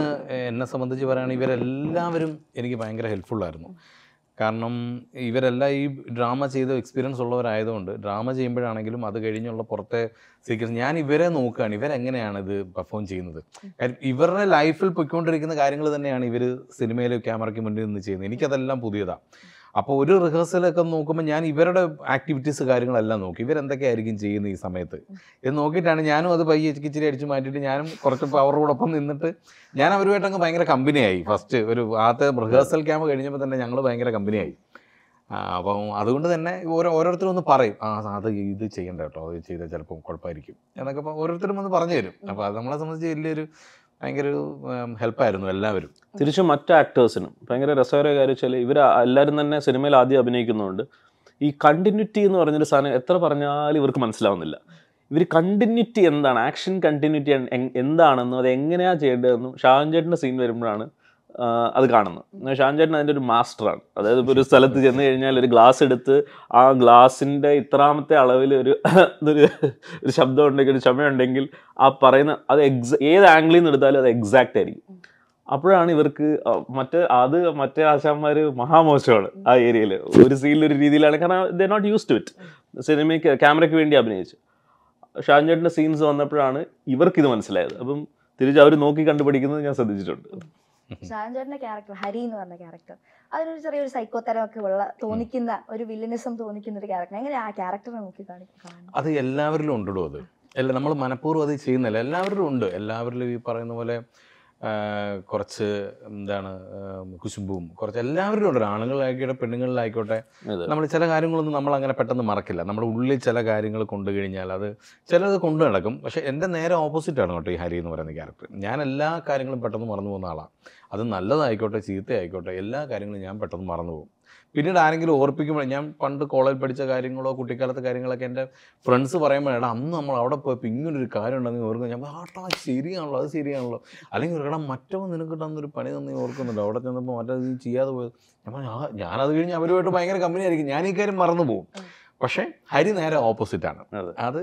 എന്നെ സംബന്ധിച്ച് പറയുകയാണെങ്കിൽ ഇവരെല്ലാവരും എനിക്ക് ഭയങ്കര ഹെൽപ്ഫുൾ ആയിരുന്നു കാരണം ഇവരെല്ലാം ഈ ഡ്രാമ ചെയ്ത എക്സ്പീരിയൻസ് ഉള്ളവരായതുകൊണ്ട് ഡ്രാമ ചെയ്യുമ്പോഴാണെങ്കിലും അത് കഴിഞ്ഞുള്ള പുറത്തെ സീക്വൻസ് ഞാൻ ഇവരെ നോക്കുകയാണ് ഇവരെങ്ങനെയാണ് ഇത് പെർഫോം ചെയ്യുന്നത് കാര്യം ഇവരുടെ ലൈഫിൽ പൊയ്ക്കൊണ്ടിരിക്കുന്ന കാര്യങ്ങൾ തന്നെയാണ് ഇവർ സിനിമയിലെ ക്യാമറയ്ക്ക് മുന്നിൽ നിന്ന് ചെയ്യുന്നത് എനിക്കതെല്ലാം പുതിയതാണ് അപ്പോൾ ഒരു റിഹേഴ്സലൊക്കെ നോക്കുമ്പോൾ ഞാൻ ഇവരുടെ ആക്ടിവിറ്റീസ് കാര്യങ്ങളെല്ലാം നോക്കി ഇവരെന്തൊക്കെയായിരിക്കും ചെയ്യുന്നത് ഈ സമയത്ത് ഇത് നോക്കിയിട്ടാണ് ഞാനും അത് പയ്യെ കിച്ചിരി അടിച്ച് മാറ്റിയിട്ട് ഞാനും കുറച്ച് പവറോടൊപ്പം നിന്നിട്ട് ഞാൻ അവരുമായിട്ട് അങ്ങ് ഭയങ്കര കമ്പനിയായി ഫസ്റ്റ് ഒരു ആദ്യത്തെ റിഹേഴ്സൽ ക്യാമ്പ് കഴിഞ്ഞപ്പോൾ തന്നെ ഞങ്ങൾ ഭയങ്കര കമ്പനിയായി അപ്പം അതുകൊണ്ട് തന്നെ ഓരോ ഓരോരുത്തരും ഒന്ന് പറയും ആ അത് ഇത് ചെയ്യണ്ട കേട്ടോ അത് ചെയ്താൽ ചിലപ്പോൾ കുഴപ്പമായിരിക്കും എന്നൊക്കെ ഓരോരുത്തരും ഒന്ന് പറഞ്ഞു തരും അപ്പോൾ അത് നമ്മളെ സംബന്ധിച്ച് വലിയൊരു ഭയങ്കര ഒരു ഹെൽപ്പായിരുന്നു എല്ലാവരും തിരിച്ചും മറ്റു ആക്ടേഴ്സിനും ഭയങ്കര രസകരമായ കാര്യം വെച്ചാൽ ഇവർ എല്ലാവരും തന്നെ സിനിമയിൽ ആദ്യം അഭിനയിക്കുന്നതുകൊണ്ട് ഈ കണ്ടിന്യൂറ്റി എന്ന് പറഞ്ഞൊരു സാധനം എത്ര പറഞ്ഞാലും ഇവർക്ക് മനസ്സിലാവുന്നില്ല ഇവർ കണ്ടിന്യൂറ്റി എന്താണ് ആക്ഷൻ കണ്ടിന്യൂറ്റി എന്താണെന്നും അത് എങ്ങനെയാണ് ചെയ്യേണ്ടതെന്നും ഷാജൻ ചേട്ടൻ്റെ സീൻ വരുമ്പോഴാണ് അത് കാണുന്നു കാണുന്നത് ഷാൻചേട്ടൻ അതിൻ്റെ ഒരു മാസ്റ്ററാണ് അതായത് ഇപ്പോൾ ഒരു സ്ഥലത്ത് ചെന്ന് കഴിഞ്ഞാൽ ഒരു ഗ്ലാസ് എടുത്ത് ആ ഗ്ലാസിൻ്റെ ഇത്രാമത്തെ അളവിൽ ഒരു ഇതൊരു ഒരു ശബ്ദം ഉണ്ടെങ്കിൽ ഒരു ഉണ്ടെങ്കിൽ ആ പറയുന്ന അത് എക്സ ഏത് ആംഗിളിൽ നിന്ന് എടുത്താലും അത് എക്സാക്റ്റ് ആയിരിക്കും അപ്പോഴാണ് ഇവർക്ക് മറ്റേ അത് മറ്റേ ആശാന്മാർ മഹാമോശമാണ് ആ ഏരിയയിൽ ഒരു സീനിൽ ഒരു രീതിയിലാണ് കാരണം they're not used to it സിനിമയ്ക്ക് ക്യാമറയ്ക്ക് വേണ്ടി അഭിനയിച്ചു ഷാൻചേട്ടൻ്റെ സീൻസ് വന്നപ്പോഴാണ് ഇവർക്കിത് മനസ്സിലായത് അപ്പം തിരിച്ച് അവർ നോക്കി കണ്ടുപിടിക്കുന്നത് ഞാൻ ശ്രദ്ധിച്ചിട്ടുണ്ട് ഷാൻചേട്ടന്റെ ക്യാരക്ടർ ഹരി എന്ന് പറഞ്ഞ ക്യാരക്ടർ അതിനൊരു ചെറിയൊരു സൈക്കോ തരമൊക്കെ ഉള്ള തോന്നിക്കുന്ന ഒരു വില്ലനിസം തോന്നിക്കുന്ന ഒരു ക്യാരക്ടർ എങ്ങനെ ആ ക്യാരക്ടർ നമുക്ക് കാണിക്കും അത് എല്ലാവരിലും ഉണ്ടോ അത് അല്ല നമ്മൾ മനഃപൂർവ്വം അത് ചെയ്യുന്നില്ല എല്ലാവരിലും ഉണ്ട് എല്ലാവരിലും ഈ പറയുന്ന പോലെ കുറച്ച് എന്താണ് കുശുംബും കുറച്ച് എല്ലാവരും ഉണ്ട് ആണുങ്ങളിലായിക്കോട്ടെ പെണ്ണുങ്ങളിലായിക്കോട്ടെ നമ്മൾ ചില കാര്യങ്ങളൊന്നും നമ്മൾ അങ്ങനെ പെട്ടെന്ന് മറക്കില്ല നമ്മുടെ ഉള്ളിൽ ചില കാര്യങ്ങൾ കൊണ്ടു കഴിഞ്ഞാൽ അത് ചിലത് കൊണ്ടു നടക്കും പക്ഷെ എൻ്റെ നേരെ ഓപ്പോസിറ്റാണ് കേട്ടോ ഈ ഹരി എന്ന് പറയുന്ന ക്യാരക്ടർ ഞാൻ എല്ലാ കാര്യങ്ങളും പെട്ടെന്ന് മറന്നു പോകുന്ന ആളാണ് അത് നല്ലതായിക്കോട്ടെ ചീത്തയായിക്കോട്ടെ എല്ലാ കാര്യങ്ങളും ഞാൻ പെട്ടെന്ന് മറന്നു പോകും പിന്നീട് ആരെങ്കിലും ഓർപ്പിക്കുമ്പോൾ ഞാൻ പണ്ട് കോളേജിൽ പഠിച്ച കാര്യങ്ങളോ കുട്ടിക്കാലത്തെ കാര്യങ്ങളൊക്കെ എൻ്റെ ഫ്രണ്ട്സ് പറയുമ്പോൾ എടാ അന്ന് നമ്മൾ അവിടെ പോയപ്പോൾ ഇങ്ങനൊരു കാര്യം ഉണ്ടെന്ന് ഓർക്കുന്നു ഞാൻ ആട്ടാ ശരിയാണല്ലോ അത് ശരിയാണല്ലോ അല്ലെങ്കിൽ കടം മറ്റൊന്ന് നിനക്ക് തന്നൊരു പണി തന്നെ ഓർക്കുന്നുണ്ട് അവിടെ ചെന്നപ്പോൾ മറ്റേ ചെയ്യാതെ പോയത് ഞാൻ ഞാനത് കഴിഞ്ഞ് അവരുമായിട്ട് ഭയങ്കര കമ്പനി ആയിരിക്കും ഞാൻ ഈ കാര്യം മറന്നു പോകും പക്ഷേ ഹരി നേരെ ഓപ്പോസിറ്റ് ആണ് അത്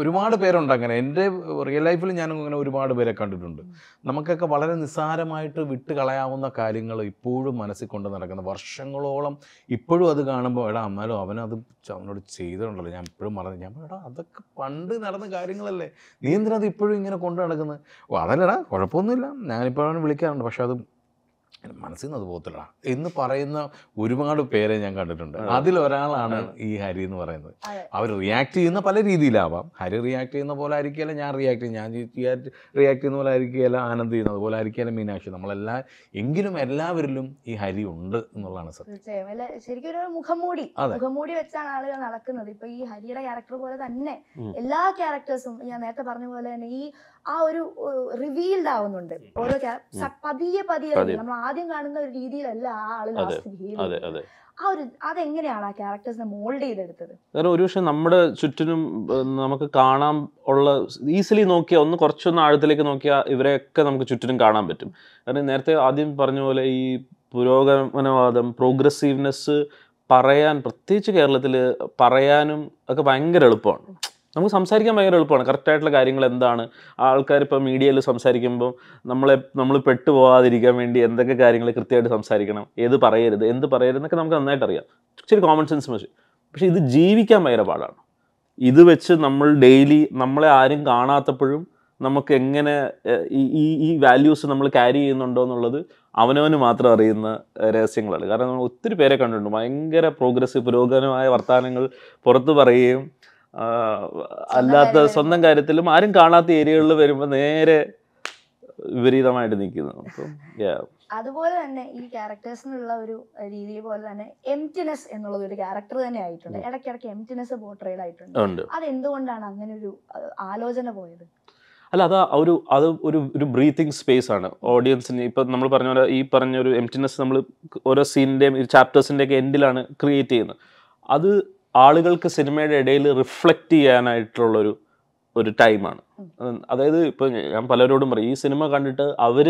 ഒരുപാട് പേരുണ്ട് അങ്ങനെ എൻ്റെ റിയൽ ലൈഫിൽ ഞാൻ അങ്ങനെ ഒരുപാട് പേരെ കണ്ടിട്ടുണ്ട് നമുക്കൊക്കെ വളരെ നിസ്സാരമായിട്ട് വിട്ട് കളയാവുന്ന കാര്യങ്ങൾ ഇപ്പോഴും മനസ്സിൽ കൊണ്ട് നടക്കുന്ന വർഷങ്ങളോളം ഇപ്പോഴും അത് കാണുമ്പോൾ എടാ അമ്മാലും അവനത് അവനോട് ചെയ്തിട്ടുണ്ടല്ലോ ഞാൻ ഇപ്പോഴും മറന്നു ഞാൻ എടാ അതൊക്കെ പണ്ട് നടന്ന കാര്യങ്ങളല്ലേ നീ എന്തിനാ അത് ഇപ്പോഴും ഇങ്ങനെ കൊണ്ടു നടക്കുന്നത് അതല്ലടാ കുഴപ്പമൊന്നുമില്ല ഞാനിപ്പോൾ അവനെ വിളിക്കാറുണ്ട് പക്ഷെ അത് മനസ്സിൽ നിന്ന് അത് പോകത്തില്ല എന്ന് പറയുന്ന ഒരുപാട് പേരെ ഞാൻ കണ്ടിട്ടുണ്ട് അതിലൊരാളാണ് ഈ ഹരി എന്ന് പറയുന്നത് അവർ റിയാക്ട് ചെയ്യുന്ന പല രീതിയിലാവാം ഹരി റിയാക്ട് ചെയ്യുന്ന പോലെ ആയിരിക്കുകയല്ല ഞാൻ റിയാക്ട് ചെയ്യും ഞാൻ റിയാക്ട് ചെയ്യുന്ന പോലെ ആയിരിക്കുകയല്ല ആനന്ദ് ചെയ്യുന്നത് അതുപോലെ ആയിരിക്കുകയല്ല മീനാക്ഷി നമ്മളെല്ലാം എങ്കിലും എല്ലാവരിലും ഈ ഹരി ഉണ്ട് എന്നുള്ളതാണ് സത്യം ശരിക്കും ഒരു മുഖംമൂടി മുഖംമൂടി വെച്ചാണ് ആളുകൾ നടക്കുന്നത് ഇപ്പൊ ഈ ഹരിയുടെ ക്യാരക്ടർ പോലെ തന്നെ എല്ലാ ക്യാരക്ടേഴ്സും ഞാൻ നേരത്തെ പറഞ്ഞ പോലെ തന്നെ ഈ ആ ഒരു റിവീൽഡ് ആവുന്നുണ്ട് ഓരോ പതിയെ പതിയെ നമ്മൾ ആദ്യം കാണുന്ന ഒരു രീതിയിലല്ല ആ ആള് ലാസ്റ്റ് ബിഹേവ് അതെങ്ങനെയാണ് ആ ക്യാരക്ടേഴ്സിനെ മോൾഡ് ചെയ്തെടുത്തത് കാരണം ഒരു പക്ഷെ നമ്മുടെ ചുറ്റിനും നമുക്ക് കാണാൻ ഉള്ള ഈസിലി നോക്കിയാൽ ഒന്ന് കുറച്ചൊന്ന് ആഴത്തിലേക്ക് നോക്കിയാൽ ഇവരെയൊക്കെ നമുക്ക് ചുറ്റിനും കാണാൻ പറ്റും കാരണം നേരത്തെ ആദ്യം പറഞ്ഞ പോലെ ഈ പുരോഗമനവാദം പ്രോഗ്രസീവ്നെസ് പറയാൻ പ്രത്യേകിച്ച് കേരളത്തിൽ പറയാനും ഒക്കെ ഭയങ്കര എളുപ്പമാണ് നമുക്ക് സംസാരിക്കാൻ ഭയങ്കര എളുപ്പമാണ് കറക്റ്റായിട്ടുള്ള കാര്യങ്ങൾ എന്താണ് ആൾക്കാർ ഇപ്പോൾ മീഡിയയിൽ സംസാരിക്കുമ്പോൾ നമ്മളെ നമ്മൾ പെട്ടുപോകാതിരിക്കാൻ വേണ്ടി എന്തൊക്കെ കാര്യങ്ങൾ കൃത്യമായിട്ട് സംസാരിക്കണം ഏത് പറയരുത് എന്ത് പറയരുത് എന്നൊക്കെ നമുക്ക് നന്നായിട്ട് അറിയാം ശരി കോമൺ സെൻസ് മതി പക്ഷേ ഇത് ജീവിക്കാൻ ഭയങ്കര പാടാണ് ഇത് വെച്ച് നമ്മൾ ഡെയിലി നമ്മളെ ആരും കാണാത്തപ്പോഴും നമുക്ക് എങ്ങനെ ഈ ഈ വാല്യൂസ് നമ്മൾ ക്യാരി ചെയ്യുന്നുണ്ടോ എന്നുള്ളത് അവനവന് മാത്രം അറിയുന്ന രഹസ്യങ്ങളാണ് കാരണം നമ്മൾ ഒത്തിരി പേരെ കണ്ടിട്ടുണ്ട് ഭയങ്കര പ്രോഗ്രസ് പുരോഗമനമായ വർത്തമാനങ്ങൾ പുറത്ത് പറയുകയും അല്ലാത്ത സ്വന്തം കാര്യത്തിലും ആരും കാണാത്ത ഏരിയകളിൽ വരുമ്പോൾ നേരെ വിപരീതമായിട്ട് നിൽക്കുന്നു അതുപോലെ തന്നെ ഈ ക്യാരക്ടേഴ്സിനുള്ള ഒരു രീതി പോലെ തന്നെ എംറ്റിനെസ് എന്നുള്ളത് ഒരു ക്യാരക്ടർ തന്നെ ആയിട്ടുണ്ട് ഇടയ്ക്കിടയ്ക്ക് എംറ്റിനെസ് പോർട്രേഡ് ആയിട്ടുണ്ട് അത് എന്തുകൊണ്ടാണ് അങ്ങനെ ഒരു ആലോചന പോയത് അല്ല അത് ഒരു അത് ഒരു ഒരു ബ്രീത്തിങ് സ്പേസ് ആണ് ഓഡിയൻസിന് ഇപ്പം നമ്മൾ പറഞ്ഞ പോലെ ഈ പറഞ്ഞ ഒരു എംറ്റിനെസ് നമ്മൾ ഓരോ സീനിൻ്റെയും ചാപ്റ്റേഴ്സിൻ്റെയൊക്കെ എൻഡിലാണ് ക്രിയേറ്റ് ചെയ്യുന്നത് അത് ആളുകൾക്ക് സിനിമയുടെ ഇടയിൽ റിഫ്ലക്റ്റ് ചെയ്യാനായിട്ടുള്ളൊരു ഒരു ടൈമാണ് അതായത് ഇപ്പം ഞാൻ പലരോടും പറയും ഈ സിനിമ കണ്ടിട്ട് അവർ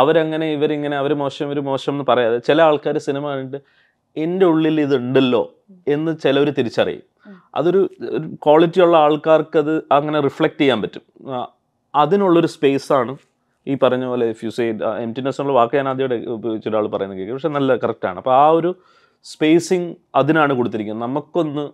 അവരങ്ങനെ ഇവരിങ്ങനെ അവർ മോശം ഇവർ മോശം എന്ന് പറയാതെ ചില ആൾക്കാർ സിനിമ കണ്ടിട്ട് എൻ്റെ ഉള്ളിൽ ഇതുണ്ടല്ലോ എന്ന് ചിലവർ തിരിച്ചറിയും അതൊരു ക്വാളിറ്റി ഉള്ള ആൾക്കാർക്ക് അത് അങ്ങനെ റിഫ്ലക്റ്റ് ചെയ്യാൻ പറ്റും അതിനുള്ളൊരു സ്പേസാണ് ഈ പറഞ്ഞ പോലെ ഇഫ് യു സേ എംറ്റിനെസ് എന്നുള്ള വാക്ക് ഞാൻ ആദ്യമായിട്ട് ഉപയോഗിച്ച ഒരാൾ പറയുന്നത് കേൾക്കും പക്ഷെ നല്ല കറക്റ്റാണ് അപ്പോൾ ആ ഒരു സ്പേസിങ് അതിനാണ് കൊടുത്തിരിക്കുന്നത് നമുക്കൊന്ന്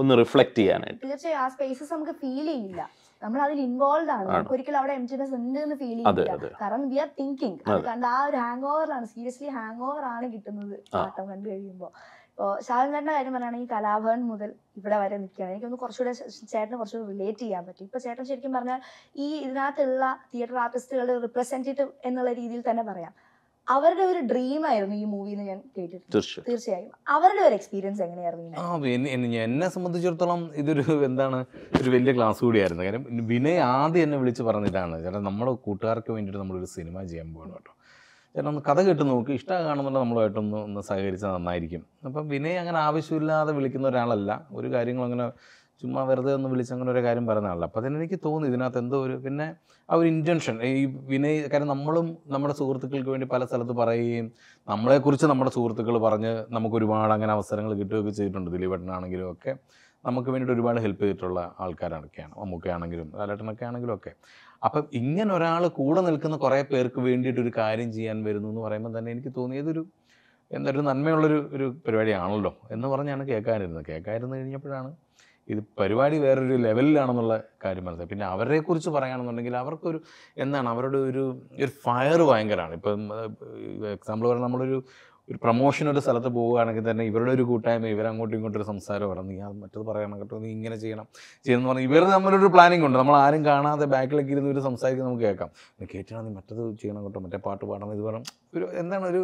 ഒന്ന് റിഫ്ലക്ട് ചെയ്യാനായിട്ട് തീർച്ചയായും നമുക്ക് ഫീൽ ചെയ്യില്ല നമ്മൾ അതിൽ ഇൻവോൾവ് ആണ് ഒരിക്കലും അവിടെ എംറ്റിനെസ് ഉണ്ട് എന്ന് ഫീൽ ചെയ്യില്ല കാരണം വി ആർ തിങ്കിങ് കണ്ട ആ ഒരു ഹാങ് ഓവറാണ് സീരിയസ്ലി ഹാങ് ഓവർ ആണ് കിട്ടുന്നത് ആട്ടം കണ്ടു കഴിയുമ്പോൾ ഇപ്പോൾ ശാലം കാര്യം പറയുകയാണെങ്കിൽ കലാഭവൻ മുതൽ ഇവിടെ വരെ നിൽക്കുകയാണ് എനിക്കൊന്ന് കുറച്ചുകൂടെ ചേട്ടന് കുറച്ചുകൂടെ റിലേറ്റ് ചെയ്യാൻ പറ്റും ഇപ്പോൾ ചേട്ടൻ ശരിക്കും പറഞ്ഞാൽ ഈ ഇതിനകത്തുള്ള തിയേറ്റർ ആർട്ടിസ്റ്റുകളുടെ റിപ്രസെന്റേറ്റീവ് എന്നുള്ള രീതിയിൽ തന്നെ പറയാം അവരുടെ ഒരു ഡ്രീം ആയിരുന്നു ഈ മൂവി എന്ന് ഞാൻ കേട്ടിട്ടുണ്ട് തീർച്ചയായും അവരുടെ ഒരു എക്സ്പീരിയൻസ് എങ്ങനെയായിരുന്നു എന്നെ സംബന്ധിച്ചിടത്തോളം ഇതൊരു എന്താണ് ഒരു വലിയ ക്ലാസ് കൂടിയായിരുന്നു കാര്യം വിനയ് ആദ്യം എന്നെ വിളിച്ച് പറഞ്ഞിട്ടാണ് ചേട്ടാ നമ്മുടെ കൂട്ടുകാർക്ക് വേണ്ടിയിട്ട് നമ്മളൊരു സിനിമ ചെയ്യാൻ പോകണം കേട്ടോ ചേട്ടൻ ഒന്ന് കഥ കേട്ട് നോക്ക് ഇഷ്ടമാകണമെന്നുള്ള നമ്മളുമായിട്ടൊന്ന് ഒന്ന് സഹകരിച്ചാൽ നന്നായിരിക്കും അപ്പം വിനയ് അങ്ങനെ ആവശ്യമില്ലാതെ വിളിക്കുന്ന ഒരാളല്ല ഒരു കാര്യങ്ങളങ്ങനെ അങ്ങനെ ചുമ്മാ വെറുതെ ഒന്ന് അങ്ങനെ ഒരു കാര്യം പറഞ്ഞാണല്ലോ അപ്പോൾ തന്നെ എനിക്ക് തോന്നി ഇതിനകത്ത് എന്തോ ഒരു പിന്നെ ആ ഒരു ഇൻറ്റൻഷൻ ഈ വിനയ് കാരണം നമ്മളും നമ്മുടെ സുഹൃത്തുക്കൾക്ക് വേണ്ടി പല സ്ഥലത്ത് പറയുകയും നമ്മളെക്കുറിച്ച് നമ്മുടെ സുഹൃത്തുക്കൾ പറഞ്ഞ് നമുക്ക് ഒരുപാട് അങ്ങനെ അവസരങ്ങൾ കിട്ടുകയൊക്കെ ചെയ്തിട്ടുണ്ട് ദിലീപേട്ടനാണെങ്കിലും ഒക്കെ നമുക്ക് വേണ്ടിയിട്ട് ഒരുപാട് ഹെൽപ്പ് ചെയ്തിട്ടുള്ള ആൾക്കാരൊക്കെയാണ് മമ്മൂക്കയാണെങ്കിലും ലാലേട്ടനൊക്കെ ആണെങ്കിലും ഒക്കെ അപ്പം ഇങ്ങനെ ഒരാൾ കൂടെ നിൽക്കുന്ന കുറേ പേർക്ക് വേണ്ടിയിട്ട് ഒരു കാര്യം ചെയ്യാൻ വരുന്നു എന്ന് പറയുമ്പോൾ തന്നെ എനിക്ക് തോന്നിയതൊരു എന്തൊരു നന്മയുള്ളൊരു ഒരു പരിപാടിയാണല്ലോ എന്ന് പറഞ്ഞാണ് കേൾക്കാനിരുന്നത് കേൾക്കാനിരുന്നു കഴിഞ്ഞപ്പോഴാണ് ഇത് പരിപാടി വേറൊരു ലെവലിലാണെന്നുള്ള കാര്യം മനസ്സിലായി പിന്നെ അവരെക്കുറിച്ച് പറയുകയാണെന്നുണ്ടെങ്കിൽ അവർക്കൊരു എന്താണ് അവരുടെ ഒരു ഒരു ഫയർ ഭയങ്കരമാണ് ഇപ്പം എക്സാമ്പിൾ പറഞ്ഞാൽ നമ്മളൊരു ഒരു പ്രൊമോഷൻ ഒരു സ്ഥലത്ത് പോവുകയാണെങ്കിൽ തന്നെ ഇവരുടെ ഒരു കൂട്ടായ്മ ഇവരങ്ങോട്ടും ഇങ്ങോട്ടും ഒരു സംസാരമാണ് നീ അത് മറ്റത് പറയണം കേട്ടോ നീ ഇങ്ങനെ ചെയ്യണം ചെയ്യുന്നു പറഞ്ഞാൽ ഇവർ തമ്മിലൊരു പ്ലാനിങ് ഉണ്ട് നമ്മൾ ആരും കാണാതെ ബാക്കിലേക്ക് ഇരുന്ന് ഇവർ സംസാരിക്കുന്നത് നമുക്ക് കേൾക്കാം കേട്ടാണ് നീ മറ്റത് ചെയ്യണം കേട്ടോ മറ്റേ പാട്ട് പാടണം ഇത് പറയണം ഒരു എന്താണ് ഒരു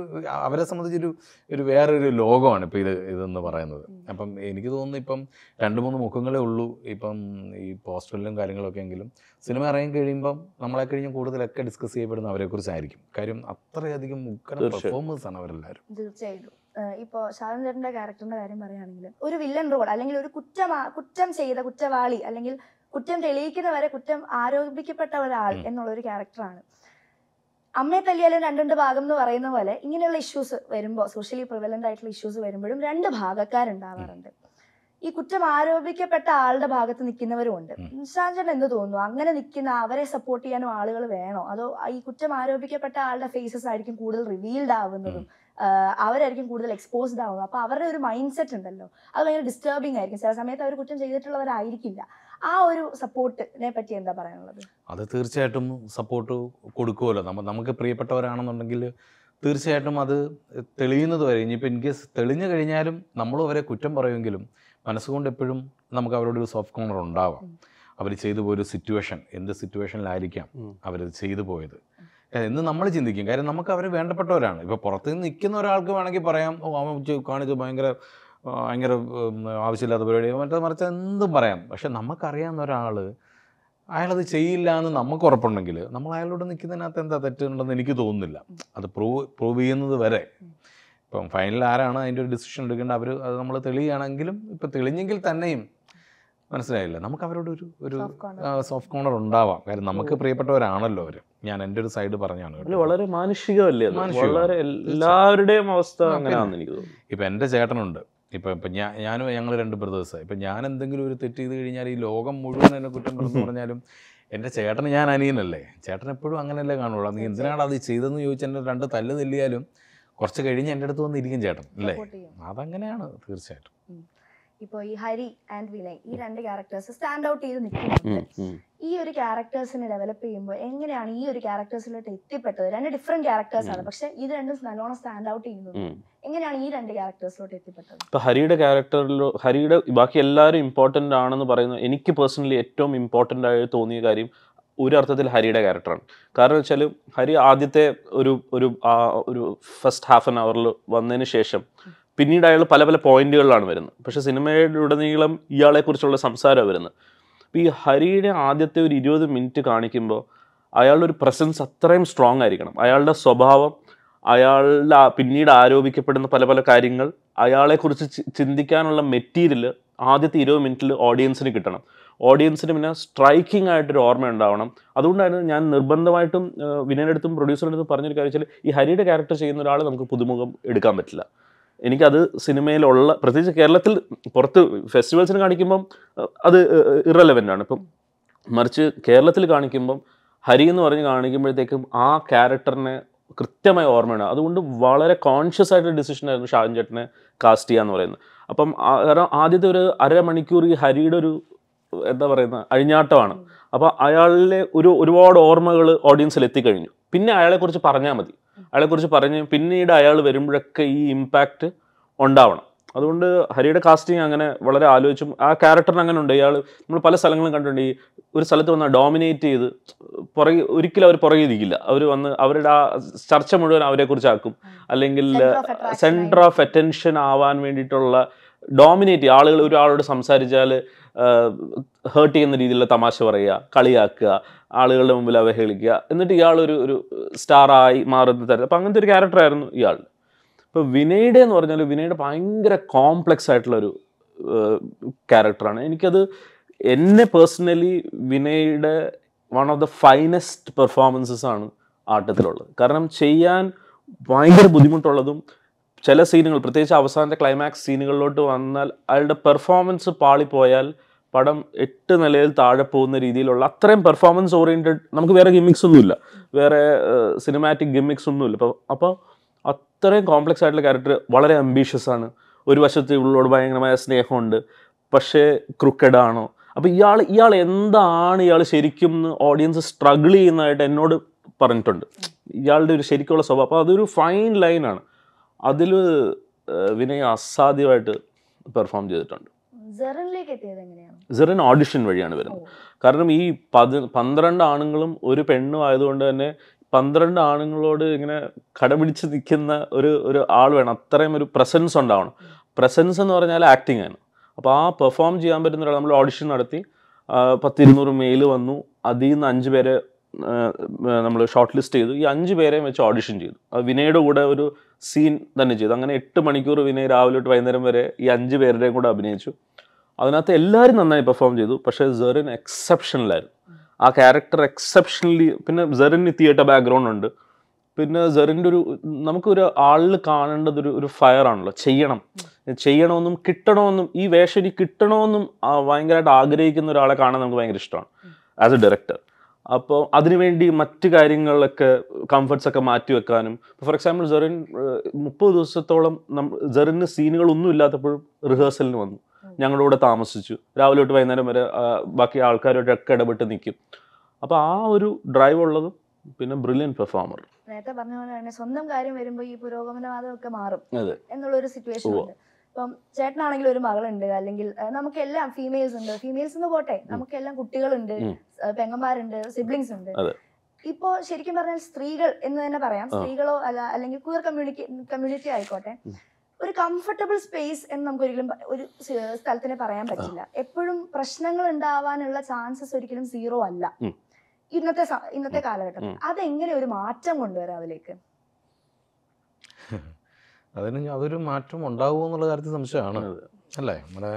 അവരെ സംബന്ധിച്ചൊരു ഒരു വേറൊരു ലോകമാണ് ഇപ്പം ഇത് ഇതെന്ന് പറയുന്നത് അപ്പം എനിക്ക് തോന്നുന്നു ഇപ്പം രണ്ട് മൂന്ന് മുഖങ്ങളേ ഉള്ളൂ ഇപ്പം ഈ പോസ്റ്ററിലും കാര്യങ്ങളൊക്കെ എങ്കിലും സിനിമ ഇറങ്ങി കഴിയുമ്പം നമ്മളെ കഴിഞ്ഞ് കൂടുതലൊക്കെ ഡിസ്കസ് ചെയ്യപ്പെടുന്ന അവരെക്കുറിച്ചായിരിക്കും കാര്യം അത്രയധികം പെർഫോമൻസ് ആണ് അവരെല്ലാവരും തീർച്ചയായിട്ടും ഇപ്പോൾ ഷാജൻ ക്യാരക്ടറിന്റെ കാര്യം പറയുകയാണെങ്കിൽ ഒരു വില്ലൻ റോൾ അല്ലെങ്കിൽ ഒരു കുറ്റം കുറ്റം ചെയ്ത കുറ്റവാളി അല്ലെങ്കിൽ കുറ്റം തെളിയിക്കുന്നവരെ കുറ്റം ആരോപിക്കപ്പെട്ട ഒരാൾ എന്നുള്ള ഒരു ക്യാരക്ടറാണ് അമ്മയെ തല്ലിയാലും രണ്ടുണ്ട് ഭാഗം എന്ന് പറയുന്ന പോലെ ഇങ്ങനെയുള്ള ഇഷ്യൂസ് വരുമ്പോൾ സോഷ്യലി പ്രിവലന്റ് ആയിട്ടുള്ള ഇഷ്യൂസ് വരുമ്പോഴും രണ്ട് ഭാഗക്കാരുണ്ടാവാറുണ്ട് ഈ കുറ്റം ആരോപിക്കപ്പെട്ട ആളുടെ ഭാഗത്ത് നിൽക്കുന്നവരും ഉണ്ട് നിശാഞ്ചേട്ടൻ എന്ന് തോന്നുന്നു അങ്ങനെ നിൽക്കുന്ന അവരെ സപ്പോർട്ട് ചെയ്യാനും ആളുകൾ വേണോ അതോ ഈ കുറ്റം ആരോപിക്കപ്പെട്ട ആളുടെ ഫേസസ് ആയിരിക്കും കൂടുതൽ റിവീൽഡ് ആവുന്നതും അവരായിരിക്കും കൂടുതൽ എക്സ്പോസ്ഡ് ആവുന്നതും അപ്പൊ അവരുടെ ഒരു മൈൻഡ് സെറ്റ് ഉണ്ടല്ലോ അത് ഭയങ്കര ഡിസ്റ്റർബിംഗ് ആയിരിക്കും ചില സമയത്ത് അവർ കുറ്റം ചെയ്തിട്ടുള്ളവരായിരിക്കില്ല ആ ഒരു സപ്പോർട്ടിനെ പറ്റി എന്താ പറയാനുള്ളത് അത് തീർച്ചയായിട്ടും സപ്പോർട്ട് കൊടുക്കുമല്ലോ നമ്മ നമുക്ക് പ്രിയപ്പെട്ടവരാണെന്നുണ്ടെങ്കിൽ തീർച്ചയായിട്ടും അത് തെളിയുന്നത് വരെ ഇനിയിപ്പോൾ ഇൻ കേസ് തെളിഞ്ഞു കഴിഞ്ഞാലും നമ്മൾ അവരെ കുറ്റം പറയുമെങ്കിലും മനസ്സുകൊണ്ട് എപ്പോഴും നമുക്ക് അവരോട് ഒരു സോഫ്റ്റ് കോർണർ ഉണ്ടാവാം അവർ ചെയ്തു പോയൊരു സിറ്റുവേഷൻ എന്ത് സിറ്റുവേഷനിലായിരിക്കാം അവർ ചെയ്തു പോയത് എന്ന് നമ്മൾ ചിന്തിക്കും കാര്യം നമുക്ക് അവർ വേണ്ടപ്പെട്ടവരാണ് ഇപ്പോൾ പുറത്ത് നിൽക്കുന്ന ഒരാൾക്ക് വേണമെങ്കിൽ പറയാം ഓ അവൻ കാണിച്ച് ഭയങ്കര ഭയങ്കര ആവശ്യമില്ലാത്ത പരിപാടി മറ്റേ മറിച്ച് എന്തും പറയാം പക്ഷെ നമുക്കറിയാവുന്ന ഒരാൾ അയാളത് ചെയ്യില്ല എന്ന് നമുക്ക് ഉറപ്പുണ്ടെങ്കിൽ നമ്മൾ അയാളോട് നിൽക്കുന്നതിനകത്ത് എന്താ തെറ്റുണ്ടെന്ന് എനിക്ക് തോന്നുന്നില്ല അത് പ്രൂവ് പ്രൂവ് ചെയ്യുന്നത് വരെ ഇപ്പം ഫൈനൽ ആരാണ് അതിൻ്റെ ഒരു ഡിസിഷൻ എടുക്കേണ്ടത് അവർ അത് നമ്മൾ തെളിയുകയാണെങ്കിലും ഇപ്പം തെളിഞ്ഞെങ്കിൽ തന്നെയും മനസ്സിലായില്ല നമുക്ക് അവരോട് ഒരു ഒരു സോഫ്റ്റ് കോണർ ഉണ്ടാവാം കാര്യം നമുക്ക് പ്രിയപ്പെട്ടവരാണല്ലോ അവർ ഞാൻ എൻ്റെ ഒരു സൈഡ് പറഞ്ഞാണ് വളരെ മാനുഷികമല്ലേ വളരെ എല്ലാവരുടെയും അവസ്ഥ അങ്ങനെയാണെന്ന് എനിക്ക് തോന്നുന്നു ഇപ്പം എൻ്റെ ചേട്ടനുണ്ട് ഇപ്പം ഇപ്പം ഞാൻ ഞാനും ഞങ്ങൾ രണ്ട് ബ്രദേഴ്സാണ് ഇപ്പം ഞാൻ എന്തെങ്കിലും ഒരു തെറ്റ് ചെയ്ത് കഴിഞ്ഞാൽ ഈ ലോകം മുഴുവൻ എന്നെ കുറ്റം പറഞ്ഞു പറഞ്ഞാലും എൻ്റെ ചേട്ടന് ഞാൻ അനിയനല്ലേ ചേട്ടൻ എപ്പോഴും അങ്ങനെയല്ലേ കാണുള്ളൂ നീ എന്തിനാണ് അത് ചെയ്തതെന്ന് ചോദിച്ചാൽ എൻ്റെ രണ്ട് തല്ല് തെല്ലിയാലും കുറച്ച് കഴിഞ്ഞ് എൻ്റെ അടുത്ത് വന്നിരിക്കും ചേട്ടൻ അല്ലേ അതങ്ങനെയാണ് തീർച്ചയായിട്ടും ഇപ്പോൾ ഈ ഹരി ആൻഡ് വിനയ് ഈ രണ്ട് ക്യാരക്ടേഴ്സ് സ്റ്റാൻഡ് ഔട്ട് ചെയ്ത് നിൽക്കുന്നുണ്ട് ഈ ഒരു ക്യാരക്ടേഴ്സിനെ ഡെവലപ്പ് ചെയ്യുമ്പോൾ എങ്ങനെയാണ് ഈ ഒരു ക്യാരക്ടേഴ്സിലോട്ട് എത്തിപ്പെട്ടത് രണ്ട് ഡിഫറെന്റ് ക്യാരക്ടേഴ്സ് ആണ് പക്ഷെ ഇത് രണ്ടും നല്ലോണം സ്റ്റാൻഡ് ഔട്ട് ചെയ്യുന്നത് എങ്ങനെയാണ് ഈ രണ്ട് ക്യാരക്ടേഴ്സിലോട്ട് എത്തിപ്പെട്ടത് ഇപ്പൊ ഹരിയുടെ ക്യാരക്ടറിലോ ഹരിയുടെ ബാക്കി എല്ലാവരും ഇമ്പോർട്ടന്റ് ആണെന്ന് പറയുന്നത് എനിക്ക് പേഴ്സണലി ഏറ്റവും ഇമ്പോർട്ടന്റ് ആയി തോന്നിയ കാര്യം ഒരു അർത്ഥത്തിൽ ഹരിയുടെ ക്യാരക്ടറാണ് കാരണം വെച്ചാൽ ഹരി ആദ്യത്തെ ഒരു ഒരു ഒരു ഫസ്റ്റ് ഹാഫ് ആൻ അവറിൽ വന്നതിന് ശേഷം പിന്നീട് അയാൾ പല പല പോയിന്റുകളിലാണ് വരുന്നത് പക്ഷേ സിനിമയുടെ ഉടനീളം ഇയാളെക്കുറിച്ചുള്ള സംസാരം വരുന്നത് അപ്പോൾ ഈ ഹരിയുടെ ആദ്യത്തെ ഒരു ഇരുപത് മിനിറ്റ് കാണിക്കുമ്പോൾ അയാളുടെ ഒരു പ്രസൻസ് അത്രയും സ്ട്രോങ് ആയിരിക്കണം അയാളുടെ സ്വഭാവം അയാളുടെ പിന്നീട് ആരോപിക്കപ്പെടുന്ന പല പല കാര്യങ്ങൾ അയാളെക്കുറിച്ച് ചിന്തിക്കാനുള്ള മെറ്റീരിയൽ ആദ്യത്തെ ഇരുപത് മിനിറ്റിൽ ഓഡിയൻസിന് കിട്ടണം ഓഡിയൻസിന് പിന്നെ സ്ട്രൈക്കിംഗ് ആയിട്ടൊരു ഓർമ്മ ഉണ്ടാവണം അതുകൊണ്ടായിരുന്നു ഞാൻ നിർബന്ധമായിട്ടും വിനയനടുത്തും പ്രൊഡ്യൂസറിനടുത്തും പറഞ്ഞൊരു കാര്യം വെച്ചാൽ ഈ ഹരിയുടെ ക്യാരക്ടർ ചെയ്യുന്ന ഒരാൾ നമുക്ക് പുതുമുഖം എടുക്കാൻ പറ്റില്ല എനിക്കത് സിനിമയിലുള്ള പ്രത്യേകിച്ച് കേരളത്തിൽ പുറത്ത് ഫെസ്റ്റിവൽസിന് കാണിക്കുമ്പം അത് ഇറലവൻ്റ് ആണ് ഇപ്പം മറിച്ച് കേരളത്തിൽ കാണിക്കുമ്പം ഹരി എന്ന് പറഞ്ഞ് കാണിക്കുമ്പോഴത്തേക്കും ആ ക്യാരക്ടറിനെ കൃത്യമായി ഓർമ്മയാണ് അതുകൊണ്ട് വളരെ കോൺഷ്യസ് ആയിട്ടൊരു ഡിസിഷൻ ആയിരുന്നു ഷാജൻ ചേട്ടനെ കാസ്റ്റ് ചെയ്യാന്ന് എന്ന് പറയുന്നത് അപ്പം കാരണം ആദ്യത്തെ ഒരു അരമണിക്കൂർ ഈ ഹരിയുടെ ഒരു എന്താ പറയുന്നത് അഴിഞ്ഞാട്ടമാണ് അപ്പോൾ അയാളിലെ ഒരു ഒരുപാട് ഓർമ്മകൾ ഓഡിയൻസിൽ എത്തിക്കഴിഞ്ഞു പിന്നെ അയാളെക്കുറിച്ച് പറഞ്ഞാൽ മതി അയാളെക്കുറിച്ച് പറഞ്ഞ് പിന്നീട് അയാൾ വരുമ്പോഴൊക്കെ ഈ ഇമ്പാക്റ്റ് ഉണ്ടാവണം അതുകൊണ്ട് ഹരിയുടെ കാസ്റ്റിംഗ് അങ്ങനെ വളരെ ആലോചിച്ചും ആ ക്യാരക്ടറിന് അങ്ങനെ ഉണ്ട് ഇയാൾ നമ്മൾ പല സ്ഥലങ്ങളും കണ്ടിട്ടുണ്ട് ഈ ഒരു സ്ഥലത്ത് വന്നാൽ ഡോമിനേറ്റ് ചെയ്ത് പുറകെ ഒരിക്കലും അവർ പുറകെ ഇരിക്കില്ല അവർ വന്ന് അവരുടെ ആ ചർച്ച മുഴുവൻ അവരെക്കുറിച്ചാക്കും അല്ലെങ്കിൽ സെൻറ്റർ ഓഫ് അറ്റൻഷൻ ആവാൻ വേണ്ടിയിട്ടുള്ള ഡോമിനേറ്റ് ആളുകൾ ഒരാളോട് സംസാരിച്ചാൽ ഹേർട്ട് ചെയ്യുന്ന രീതിയിലുള്ള തമാശ പറയുക കളിയാക്കുക ആളുകളുടെ മുമ്പിൽ അവഹേളിക്കുക എന്നിട്ട് ഇയാൾ ഒരു ഒരു സ്റ്റാറായി മാറുന്ന തരത്തിൽ അപ്പം അങ്ങനത്തെ ഒരു ക്യാരക്ടറായിരുന്നു ഇയാൾ ഇപ്പോൾ വിനയുടെ എന്ന് പറഞ്ഞാൽ വിനയുടെ ഭയങ്കര കോംപ്ലക്സ് ആയിട്ടുള്ള ഒരു ക്യാരക്ടറാണ് എനിക്കത് എന്നെ പേഴ്സണലി വിനയുടെ one of the finest performances ആണ് ആട്ടത്തിലുള്ളത് കാരണം ചെയ്യാൻ ഭയങ്കര ബുദ്ധിമുട്ടുള്ളതും ചില സീനുകൾ പ്രത്യേകിച്ച് അവസാനത്തെ ക്ലൈമാക്സ് സീനുകളിലോട്ട് വന്നാൽ അയാളുടെ പെർഫോമൻസ് പാളിപ്പോയാൽ പടം എട്ട് നിലയിൽ താഴെ പോകുന്ന രീതിയിലുള്ള അത്രയും പെർഫോമൻസ് ഓറിയൻറ്റഡ് നമുക്ക് വേറെ ഗിമ്മിക്സ് ഒന്നുമില്ല വേറെ സിനിമാറ്റിക് ഗിമ്മിക്സ് ഒന്നുമില്ല അപ്പോൾ അപ്പോൾ അത്രയും കോംപ്ലക്സ് ആയിട്ടുള്ള ക്യാരക്ടർ വളരെ അംബീഷ്യസ് ആണ് ഒരു വശത്ത് ഇവളോട് ഭയങ്കരമായ സ്നേഹമുണ്ട് പക്ഷേ ക്രിക്കഡാണോ അപ്പോൾ ഇയാൾ ഇയാൾ എന്താണ് ഇയാൾ ശരിക്കും ഓഡിയൻസ് സ്ട്രഗിൾ ചെയ്യുന്നതായിട്ട് എന്നോട് പറഞ്ഞിട്ടുണ്ട് ഇയാളുടെ ഒരു ശരിക്കുള്ള സ്വഭാവം അപ്പോൾ അതൊരു ഫൈൻ ലൈനാണ് അതിൽ വിനയ് അസാധ്യമായിട്ട് പെർഫോം ചെയ്തിട്ടുണ്ട് സെറിൻ ഓഡിഷൻ വഴിയാണ് വരുന്നത് കാരണം ഈ പതി പന്ത്രണ്ട് ആണുങ്ങളും ഒരു പെണ്ണും ആയതുകൊണ്ട് തന്നെ പന്ത്രണ്ട് ആണുങ്ങളോട് ഇങ്ങനെ കടപിടിച്ച് നിൽക്കുന്ന ഒരു ഒരു ആൾ വേണം അത്രയും ഒരു പ്രസൻസ് ഉണ്ടാവണം പ്രസൻസ് എന്ന് പറഞ്ഞാൽ ആക്ടിങ് ആണ് അപ്പോൾ ആ പെർഫോം ചെയ്യാൻ പറ്റുന്ന ഒരാൾ നമ്മൾ ഓഡിഷൻ നടത്തി പത്തിരുന്നൂറ് മെയിൽ വന്നു അതിൽ നിന്ന് അഞ്ച് പേരെ നമ്മൾ ഷോർട്ട് ലിസ്റ്റ് ചെയ്തു ഈ അഞ്ച് പേരെയും വെച്ച് ഓഡിഷൻ ചെയ്തു അത് വിനയുടെ കൂടെ ഒരു സീൻ തന്നെ ചെയ്തു അങ്ങനെ എട്ട് മണിക്കൂർ വിനയ് രാവിലെ തൊട്ട് വൈകുന്നേരം വരെ ഈ അഞ്ച് പേരുടെയും കൂടെ അഭിനയിച്ചു അതിനകത്ത് എല്ലാവരും നന്നായി പെർഫോം ചെയ്തു പക്ഷേ സെറിൻ എക്സെപ്ഷനിലായിരുന്നു ആ ക്യാരക്ടർ എക്സെപ്ഷനലി പിന്നെ സെറിന് തിയേറ്റർ ബാക്ക്ഗ്രൗണ്ട് ഉണ്ട് പിന്നെ സെറിൻ്റെ ഒരു നമുക്കൊരു ആളിൽ കാണേണ്ടത് ഒരു ഒരു ഫയർ ആണല്ലോ ചെയ്യണം ചെയ്യണമെന്നും കിട്ടണമെന്നും ഈ വേഷം ഇനി കിട്ടണമെന്നും ഭയങ്കരമായിട്ട് ആഗ്രഹിക്കുന്ന ഒരാളെ കാണാൻ നമുക്ക് ഭയങ്കര ഇഷ്ടമാണ് ആസ് എ ഡയറക്ടർ അപ്പോൾ അതിനുവേണ്ടി മറ്റ് കാര്യങ്ങളിലൊക്കെ കംഫർട്ട്സൊക്കെ ഒക്കെ മാറ്റി വെക്കാനും ഫോർ എക്സാമ്പിൾ ജെറിൻ മുപ്പത് ദിവസത്തോളം ജെറിന് സീനുകളൊന്നും ഇല്ലാത്തപ്പോഴും റിഹേഴ്സലിന് വന്നു ഞങ്ങളുടെ കൂടെ താമസിച്ചു രാവിലെ തൊട്ട് വൈകുന്നേരം വരെ ബാക്കി ആൾക്കാരുമായിട്ടൊക്കെ ഇടപെട്ട് നിൽക്കും അപ്പോൾ ആ ഒരു ഡ്രൈവ് ഉള്ളതും പിന്നെ ബ്രില്യൻ പെർഫോമർ നേരത്തെ പറഞ്ഞ പോലെ തന്നെ സ്വന്തം കാര്യം വരുമ്പോൾ ഈ പുരോഗമനവാദമൊക്കെ മാറും എന്നുള്ള ഒരു സിറ്റുവേഷൻ ഉണ്ട് ഇപ്പം ചേട്ടനാണെങ്കിൽ ഒരു മകളുണ്ട് അല്ലെങ്കിൽ നമുക്കെല്ലാം ഫീമെയിൽസ് ഉണ്ട് ഫീമെയിൽസ് എന്ന് പോട്ടെ നമുക്കെല്ലാം കുട്ടികളുണ്ട് പെങ്ങന്മാരുണ്ട് സിബ്ലിങ്സ് ഉണ്ട് ഇപ്പോ ശരിക്കും പറഞ്ഞാൽ സ്ത്രീകൾ എന്ന് തന്നെ പറയാം സ്ത്രീകളോ അല്ല അല്ലെങ്കിൽ ക്യൂർ കമ്മ്യൂണിറ്റി കമ്മ്യൂണിറ്റി ആയിക്കോട്ടെ ഒരു കംഫർട്ടബിൾ സ്പേസ് എന്ന് നമുക്ക് ഒരിക്കലും ഒരു സ്ഥലത്തിനെ പറയാൻ പറ്റില്ല എപ്പോഴും പ്രശ്നങ്ങൾ ഉണ്ടാവാനുള്ള ചാൻസസ് ഒരിക്കലും സീറോ അല്ല ഇന്നത്തെ ഇന്നത്തെ കാലഘട്ടത്തിൽ അതെങ്ങനെ ഒരു മാറ്റം കൊണ്ടുവരാം അതിലേക്ക് അതിന് അതൊരു മാറ്റം ഉണ്ടാകുമോ എന്നുള്ള കാര്യത്തിൽ സംശയമാണ് അല്ലേ നമ്മുടെ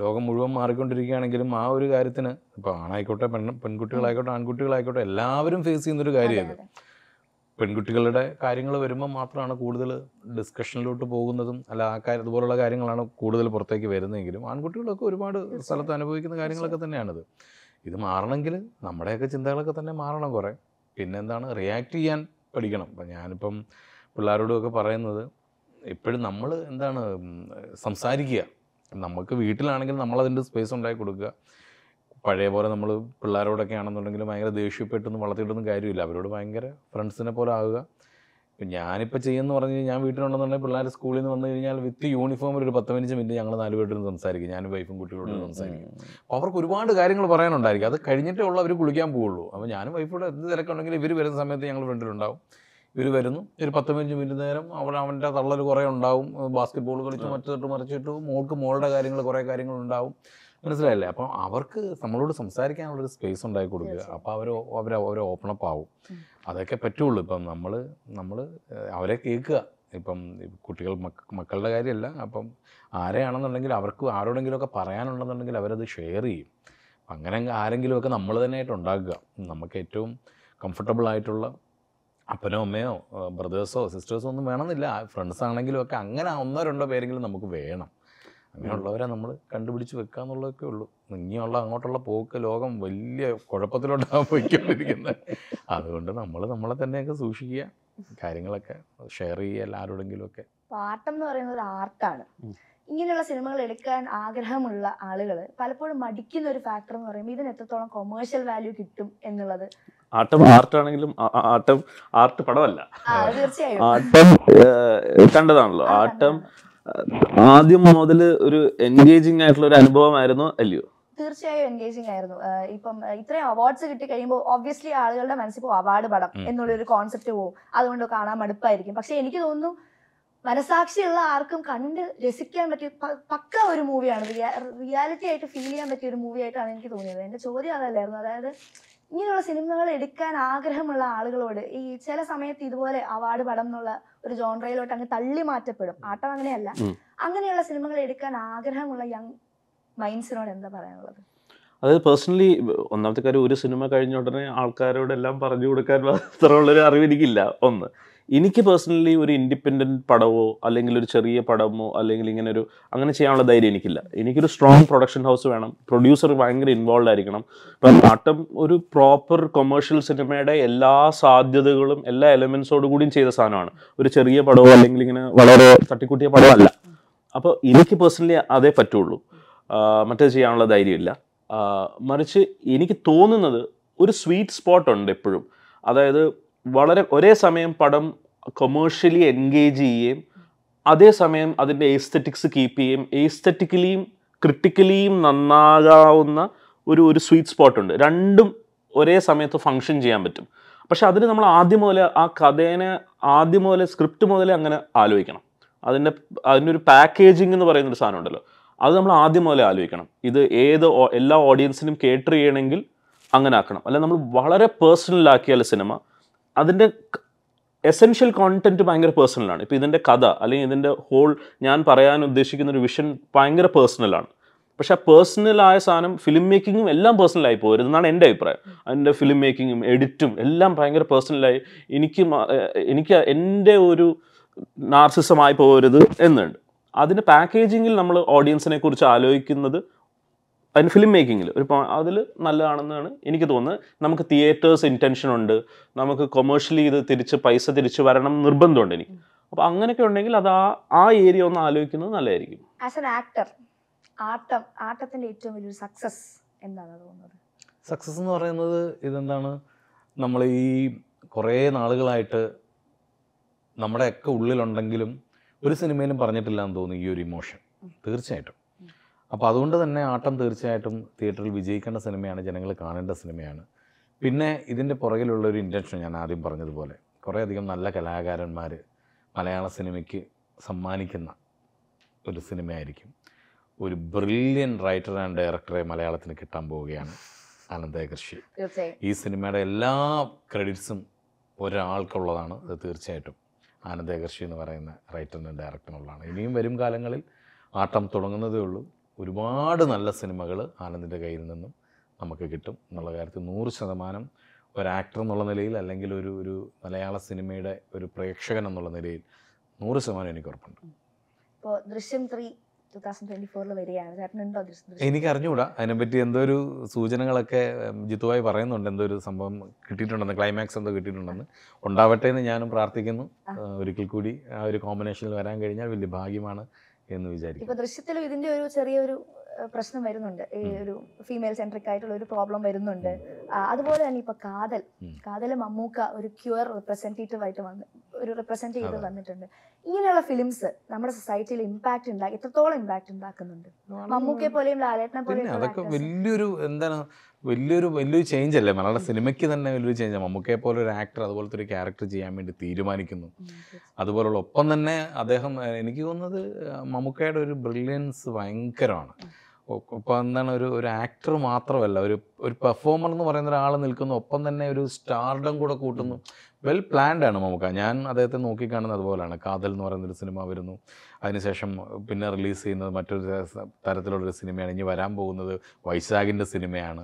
ലോകം മുഴുവൻ മാറിക്കൊണ്ടിരിക്കുകയാണെങ്കിലും ആ ഒരു കാര്യത്തിന് ഇപ്പോൾ ആണായിക്കോട്ടെ പെൺ പെൺകുട്ടികളായിക്കോട്ടെ ആൺകുട്ടികളായിക്കോട്ടെ എല്ലാവരും ഫേസ് ചെയ്യുന്നൊരു കാര്യമാണ് പെൺകുട്ടികളുടെ കാര്യങ്ങൾ വരുമ്പോൾ മാത്രമാണ് കൂടുതൽ ഡിസ്കഷനിലോട്ട് പോകുന്നതും അല്ല ആ കാര്യം അതുപോലുള്ള കാര്യങ്ങളാണ് കൂടുതൽ പുറത്തേക്ക് വരുന്നതെങ്കിലും ആൺകുട്ടികളൊക്കെ ഒരുപാട് സ്ഥലത്ത് അനുഭവിക്കുന്ന കാര്യങ്ങളൊക്കെ തന്നെയാണിത് ഇത് മാറണമെങ്കിൽ നമ്മുടെയൊക്കെ ചിന്തകളൊക്കെ തന്നെ മാറണം കുറേ പിന്നെന്താണ് റിയാക്ട് ചെയ്യാൻ പഠിക്കണം അപ്പം ഞാനിപ്പം പിള്ളേരോടുമൊക്കെ പറയുന്നത് എപ്പോഴും നമ്മൾ എന്താണ് സംസാരിക്കുക നമുക്ക് വീട്ടിലാണെങ്കിൽ നമ്മളതിൻ്റെ സ്പേസ് ഉണ്ടാക്കി കൊടുക്കുക പഴയ പോലെ നമ്മൾ പിള്ളേരോടൊക്കെ ആണെന്നുണ്ടെങ്കിൽ ഭയങ്കര ദേഷ്യപ്പെട്ടൊന്നും വളർത്തിയിട്ടൊന്നും കാര്യമില്ല അവരോട് ഭയങ്കര ഫ്രണ്ട്സിനെ പോലെ ആകുക ഞാനിപ്പോൾ ചെയ്യുമെന്ന് പറഞ്ഞു കഴിഞ്ഞാൽ ഞാൻ വീട്ടിലുണ്ടെന്നുണ്ടെങ്കിൽ പിള്ളേർ സ്കൂളിൽ നിന്ന് വന്നു കഴിഞ്ഞാൽ വിത്ത് യൂണിഫോമിൽ ഒരു പത്ത് മിനിറ്റ് മിനിറ്റ് ഞങ്ങൾ നാല് പേരോട് സംസാരിക്കും ഞാനും വൈഫും കുട്ടികളോട് സംസാരിക്കും അപ്പോൾ അവർക്ക് ഒരുപാട് കാര്യങ്ങൾ പറയാനുണ്ടായിരിക്കും അത് കഴിഞ്ഞിട്ടേ ഉള്ളൂ അവർ കുളിക്കാൻ പോവുള്ളൂ അപ്പോൾ ഞാനും വൈഫോട് എന്ത് തിരക്കുണ്ടെങ്കിലും ഇവർ വരുന്ന സമയത്ത് ഞങ്ങൾ ഫ്രണ്ടിലുണ്ടാവും ഇവർ വരുന്നു ഒരു പത്ത് മിനിറ്റ് മിനിറ്റ് നേരം അവൻ അവൻ്റെ തള്ളൽ കുറേ ഉണ്ടാവും ബാസ്കറ്റ് ബോൾ കളിച്ച് മറ്റു മറിച്ചിട്ട് മോൾക്ക് മോളുടെ കാര്യങ്ങൾ കുറേ കാര്യങ്ങൾ ഉണ്ടാവും മനസ്സിലായില്ലേ അപ്പം അവർക്ക് നമ്മളോട് സംസാരിക്കാനുള്ളൊരു സ്പേസ് ഉണ്ടാക്കി കൊടുക്കുക അപ്പോൾ അവർ അവർ അവർ ഓപ്പൺ അപ്പ് ആവും അതൊക്കെ പറ്റുള്ളൂ ഇപ്പം നമ്മൾ നമ്മൾ അവരെ കേൾക്കുക ഇപ്പം കുട്ടികൾ മക്കളുടെ കാര്യമല്ല അപ്പം ആരെയാണെന്നുണ്ടെങ്കിൽ അവർക്ക് ആരോടെങ്കിലുമൊക്കെ പറയാനുണ്ടെന്നുണ്ടെങ്കിൽ അവരത് ഷെയർ ചെയ്യും അങ്ങനെ ആരെങ്കിലുമൊക്കെ നമ്മൾ തന്നെയായിട്ട് ഉണ്ടാക്കുക നമുക്ക് ഏറ്റവും കംഫർട്ടബിൾ ആയിട്ടുള്ള അപ്പനോ അമ്മയോ ബ്രദേഴ്സോ സിസ്റ്റേഴ്സോ ഒന്നും വേണമെന്നില്ല ഫ്രണ്ട്സ് ആണെങ്കിലും ഒക്കെ അങ്ങനെ ഒന്നോ രണ്ടോ പേരെങ്കിലും നമുക്ക് വേണം അങ്ങനെയുള്ളവരെ നമ്മൾ കണ്ടുപിടിച്ച് വെക്കുക എന്നുള്ളതൊക്കെ ഉള്ളൂ ഇങ്ങനെയുള്ള അങ്ങോട്ടുള്ള പോക്ക് ലോകം വലിയ കുഴപ്പത്തിലോട്ടാണ് പോയിക്കൊണ്ടിരിക്കുന്നത് അതുകൊണ്ട് നമ്മൾ നമ്മളെ തന്നെയൊക്കെ സൂക്ഷിക്കുക കാര്യങ്ങളൊക്കെ ഷെയർ ചെയ്യുക എല്ലാവരോടെങ്കിലും ഒക്കെ എന്ന് പറയുന്നത് ആർട്ടാണ് ഇങ്ങനെയുള്ള സിനിമകൾ എടുക്കാൻ ആഗ്രഹമുള്ള ആളുകൾ പലപ്പോഴും മടിക്കുന്ന ഒരു ഫാക്ടർ എന്ന് പറയുമ്പോൾ ഇതിന് എത്രത്തോളം കൊമേഴ്ഷ്യൽ വാല്യൂ കിട്ടും എന്നുള്ളത് ആട്ടം ആർട്ട് ആണെങ്കിലും ആട്ടം ആർട്ട് പടമല്ല ആട്ടം കണ്ടതാണല്ലോ ആട്ടം ആദ്യം മുതൽ ഒരു എൻഗേജിംഗ് ആയിട്ടുള്ള ഒരു അനുഭവമായിരുന്നു അല്ലയോ തീർച്ചയായും എൻഗേജിങ് ആയിരുന്നു ഇപ്പം ഇത്രയും അവാർഡ്സ് കിട്ടി കഴിയുമ്പോൾ ഒബ്വിയസ്ലി ആളുകളുടെ മനസ്സിൽ അവാർഡ് പടം എന്നുള്ളൊരു കോൺസെപ്റ്റ് പോകും അതുകൊണ്ട് കാണാൻ മടുപ്പായിരിക്കും പക്ഷെ എനിക്ക് തോന്നുന്നു മനസാക്ഷിയുള്ള ആർക്കും കണ്ട് രസിക്കാൻ പറ്റിയ പക്ക ഒരു മൂവിയാണ് റിയാലിറ്റി ആയിട്ട് ഫീൽ ചെയ്യാൻ പറ്റിയ ഒരു മൂവിയായിട്ടാണ് എനിക്ക് തോന്നിയത് എന്റെ ചോദ്യം അതല്ലായിരുന്നു അതായത് ഇങ്ങനെയുള്ള സിനിമകൾ എടുക്കാൻ ആഗ്രഹമുള്ള ആളുകളോട് ഈ ചില സമയത്ത് ഇതുപോലെ അവാർഡ് പടം എന്നുള്ള ഒരു ജോൺറയിലോട്ട് അങ്ങ് തള്ളി മാറ്റപ്പെടും ആട്ടം അങ്ങനെയല്ല അങ്ങനെയുള്ള സിനിമകൾ എടുക്കാൻ ആഗ്രഹമുള്ള യങ് മൈൻഡ്സിനോട് എന്താ പറയാനുള്ളത് അതായത് പേഴ്സണലി ഒന്നാമത്തെ കാര്യം ഒരു സിനിമ കഴിഞ്ഞ ഉടനെ ആൾക്കാരോട് എല്ലാം പറഞ്ഞു കൊടുക്കാൻ മാത്രമുള്ളൊരു അറിവ് എനിക്കില്ല ഒന്ന് എനിക്ക് പേഴ്സണലി ഒരു ഇൻഡിപെൻഡൻറ്റ് പടമോ അല്ലെങ്കിൽ ഒരു ചെറിയ പടമോ അല്ലെങ്കിൽ ഇങ്ങനെ ഒരു അങ്ങനെ ചെയ്യാനുള്ള ധൈര്യം എനിക്കില്ല എനിക്കൊരു സ്ട്രോങ് പ്രൊഡക്ഷൻ ഹൗസ് വേണം പ്രൊഡ്യൂസർ ഭയങ്കര ഇൻവോൾവ് ആയിരിക്കണം ഇപ്പം നാട്ടം ഒരു പ്രോപ്പർ കൊമേഴ്ഷ്യൽ സിനിമയുടെ എല്ലാ സാധ്യതകളും എല്ലാ എലമെൻസോടു കൂടിയും ചെയ്ത സാധനമാണ് ഒരു ചെറിയ പടമോ അല്ലെങ്കിൽ ഇങ്ങനെ വളരെ തട്ടിക്കൂട്ടിയ പടമല്ല അപ്പോൾ എനിക്ക് പേഴ്സണലി അതേ പറ്റുള്ളൂ മറ്റേ ചെയ്യാനുള്ള ധൈര്യമില്ല മറിച്ച് എനിക്ക് തോന്നുന്നത് ഒരു സ്വീറ്റ് സ്പോട്ട് ഉണ്ട് എപ്പോഴും അതായത് വളരെ ഒരേ സമയം പടം കൊമേഴ്ഷ്യലി എൻഗേജ് ചെയ്യുകയും അതേസമയം അതിൻ്റെ എസ്തറ്റിക്സ് കീപ്പ് ചെയ്യുകയും എസ്തെറ്റിക്കലിയും ക്രിട്ടിക്കലിയും നന്നാകാവുന്ന ഒരു ഒരു സ്വീറ്റ് സ്പോട്ട് ഉണ്ട് രണ്ടും ഒരേ സമയത്ത് ഫങ്ഷൻ ചെയ്യാൻ പറ്റും പക്ഷെ അതിന് നമ്മൾ ആദ്യം മുതലേ ആ കഥേനെ ആദ്യം മുതലേ സ്ക്രിപ്റ്റ് മുതലേ അങ്ങനെ ആലോചിക്കണം അതിൻ്റെ അതിൻ്റെ ഒരു പാക്കേജിങ് എന്ന് പറയുന്ന ഒരു സാധനം ഉണ്ടല്ലോ അത് നമ്മൾ ആദ്യം മുതലേ ആലോചിക്കണം ഇത് ഏത് എല്ലാ ഓഡിയൻസിനും കേട്ടർ ചെയ്യണമെങ്കിൽ അങ്ങനെ ആക്കണം അല്ലെങ്കിൽ നമ്മൾ വളരെ പേഴ്സണലാക്കിയാൽ സിനിമ അതിൻ്റെ എസെൻഷ്യൽ കോണ്ടന്റ് ഭയങ്കര പേഴ്സണലാണ് ഇപ്പോൾ ഇതിൻ്റെ കഥ അല്ലെങ്കിൽ ഇതിൻ്റെ ഹോൾ ഞാൻ പറയാൻ ഉദ്ദേശിക്കുന്ന ഒരു വിഷൻ ഭയങ്കര പേഴ്സണലാണ് പക്ഷെ ആ പേഴ്സണലായ സാധനം ഫിലിം മേക്കിങ്ങും എല്ലാം പേഴ്സണലായി പോകരുതെന്നാണ് എൻ്റെ അഭിപ്രായം അതിൻ്റെ ഫിലിം മേക്കിങ്ങും എഡിറ്റും എല്ലാം ഭയങ്കര പേഴ്സണലായി എനിക്ക് എനിക്ക് എൻ്റെ ഒരു നാർസിസമായി പോകരുത് എന്നുണ്ട് അതിൻ്റെ പാക്കേജിങ്ങിൽ നമ്മൾ ഓഡിയൻസിനെ കുറിച്ച് ആലോചിക്കുന്നത് അതിന് ഫിലിം മേക്കിങ്ങിൽ ഒരു അതിൽ നല്ലതാണെന്നാണ് എനിക്ക് തോന്നുന്നത് നമുക്ക് തിയേറ്റേഴ്സ് ഇൻറ്റൻഷൻ ഉണ്ട് നമുക്ക് കൊമേഴ്ഷ്യലി ഇത് തിരിച്ച് പൈസ തിരിച്ച് വരണം നിർബന്ധമുണ്ട് എനിക്ക് അപ്പോൾ അങ്ങനെയൊക്കെ ഉണ്ടെങ്കിൽ അത് ആ ആ ഏരിയ ഒന്ന് ആലോചിക്കുന്നത് നല്ലതായിരിക്കും ആസ് എൻ ആക്ടർ ആട്ടം ആട്ടത്തിൻ്റെ ഏറ്റവും വലിയൊരു സക്സസ് എന്താണ് തോന്നുന്നത് സക്സസ് എന്ന് പറയുന്നത് ഇതെന്താണ് നമ്മൾ ഈ കുറേ നാളുകളായിട്ട് നമ്മുടെയൊക്കെ ഉള്ളിലുണ്ടെങ്കിലും ഒരു സിനിമയിലും പറഞ്ഞിട്ടില്ല എന്ന് തോന്നുന്നു ഈ ഒരു ഇമോഷൻ തീർച്ചയായിട്ടും അപ്പോൾ അതുകൊണ്ട് തന്നെ ആട്ടം തീർച്ചയായിട്ടും തിയേറ്ററിൽ വിജയിക്കേണ്ട സിനിമയാണ് ജനങ്ങൾ കാണേണ്ട സിനിമയാണ് പിന്നെ ഇതിൻ്റെ പുറകിലുള്ള ഒരു ഇൻറ്റൻഷൻ ഞാൻ ആദ്യം പറഞ്ഞതുപോലെ കുറേയധികം നല്ല കലാകാരന്മാർ മലയാള സിനിമയ്ക്ക് സമ്മാനിക്കുന്ന ഒരു സിനിമയായിരിക്കും ഒരു ബ്രില്യൻ റൈറ്റർ ആൻഡ് ഡയറക്ടറെ മലയാളത്തിന് കിട്ടാൻ പോവുകയാണ് ആനന്ദകൃഷി ഈ സിനിമയുടെ എല്ലാ ക്രെഡിറ്റ്സും ഒരാൾക്കുള്ളതാണ് അത് തീർച്ചയായിട്ടും ആനന്ദകൃഷി എന്ന് പറയുന്ന റൈറ്ററിനും ഡയറക്ടറിനുള്ളതാണ് ഇനിയും വരും കാലങ്ങളിൽ ആട്ടം തുടങ്ങുന്നതേ ഉള്ളൂ ഒരുപാട് നല്ല സിനിമകൾ ആനന്ദിൻ്റെ കയ്യിൽ നിന്നും നമുക്ക് കിട്ടും എന്നുള്ള കാര്യത്തിൽ നൂറ് ശതമാനം ഒരു ആക്ടർ എന്നുള്ള നിലയിൽ അല്ലെങ്കിൽ ഒരു ഒരു മലയാള സിനിമയുടെ ഒരു പ്രേക്ഷകൻ എന്നുള്ള നിലയിൽ നൂറ് ശതമാനം എനിക്ക് ഉറപ്പുണ്ട് ഇപ്പോൾ ദൃശ്യം എനിക്ക് അറിഞ്ഞുകൂടാ അതിനെപ്പറ്റി എന്തോ ഒരു സൂചനകളൊക്കെ ജിത്തുവായി പറയുന്നുണ്ട് എന്തോ ഒരു സംഭവം കിട്ടിയിട്ടുണ്ടെന്ന് ക്ലൈമാക്സ് എന്തോ കിട്ടിയിട്ടുണ്ടെന്ന് ഉണ്ടാവട്ടെ എന്ന് ഞാനും പ്രാർത്ഥിക്കുന്നു ഒരിക്കൽ കൂടി ആ ഒരു കോമ്പിനേഷനിൽ വരാൻ കഴിഞ്ഞാൽ വലിയ ഭാഗ്യമാണ് എന്ന് വിചാരിക്കും ഇപ്പൊ ദൃശ്യത്തിൽ ഇതിന്റെ ഒരു ചെറിയൊരു പ്രശ്നം വരുന്നുണ്ട് ഈ ഒരു ഫീമെയിൽ സെൻട്രിക് ആയിട്ടുള്ള ഒരു പ്രോബ്ലം വരുന്നുണ്ട് അതുപോലെ തന്നെ ഇപ്പൊ കാതൽ കാതൽ മമ്മൂക്ക ഒരു ക്യൂർ റിപ്രസെന്റേറ്റീവ് ആയിട്ട് വന്ന് ഒരു റിപ്രസെന്റ് ചെയ്ത് വന്നിട്ടുണ്ട് ഇങ്ങനെയുള്ള ഫിലിംസ് നമ്മുടെ സൊസൈറ്റിയിൽ ഇമ്പാക്ട് ഉണ്ടാക്കി എത്രത്തോളം ഇമ്പാക്ട് ഉണ്ടാക്കുന്നുണ്ട് മമ്മൂക്കെ പോലെയും ലാലേട്ടനെ പോലെയും അതൊക്കെ വലിയൊരു എന്താണ് വലിയൊരു വലിയൊരു ചേഞ്ച് അല്ലേ മലയാള സിനിമയ്ക്ക് തന്നെ വലിയൊരു ചേഞ്ച് മമ്മൂക്കെ പോലെ ഒരു ആക്ടർ അതുപോലത്തെ ഒരു ക്യാരക്ടർ ചെയ്യാൻ വേണ്ടി തീരുമാനിക്കുന്നു അതുപോലുള്ള ഒപ്പം തന്നെ അദ്ദേഹം എനിക്ക് തോന്നുന്നത് മമ്മൂക്കയുടെ ഒരു ബ്രില്യൻസ് ഭയങ്കരമാണ് ഒപ്പം എന്താണ് ഒരു ഒരു ആക്ടർ മാത്രമല്ല ഒരു ഒരു പെർഫോമർ എന്ന് പറയുന്ന ഒരാൾ നിൽക്കുന്നു ഒപ്പം തന്നെ ഒരു സ്റ്റാർഡം കൂടെ കൂട്ടുന്നു വെൽ പ്ലാൻഡ് ആണ് മമുക്ക ഞാൻ അദ്ദേഹത്തെ നോക്കിക്കാണുന്നത് അതുപോലെയാണ് കാതൽ എന്ന് പറയുന്നൊരു സിനിമ വരുന്നു അതിനുശേഷം പിന്നെ റിലീസ് ചെയ്യുന്നത് മറ്റൊരു തരത്തിലുള്ളൊരു സിനിമയാണ് ഇനി വരാൻ പോകുന്നത് വൈശാഖിൻ്റെ സിനിമയാണ്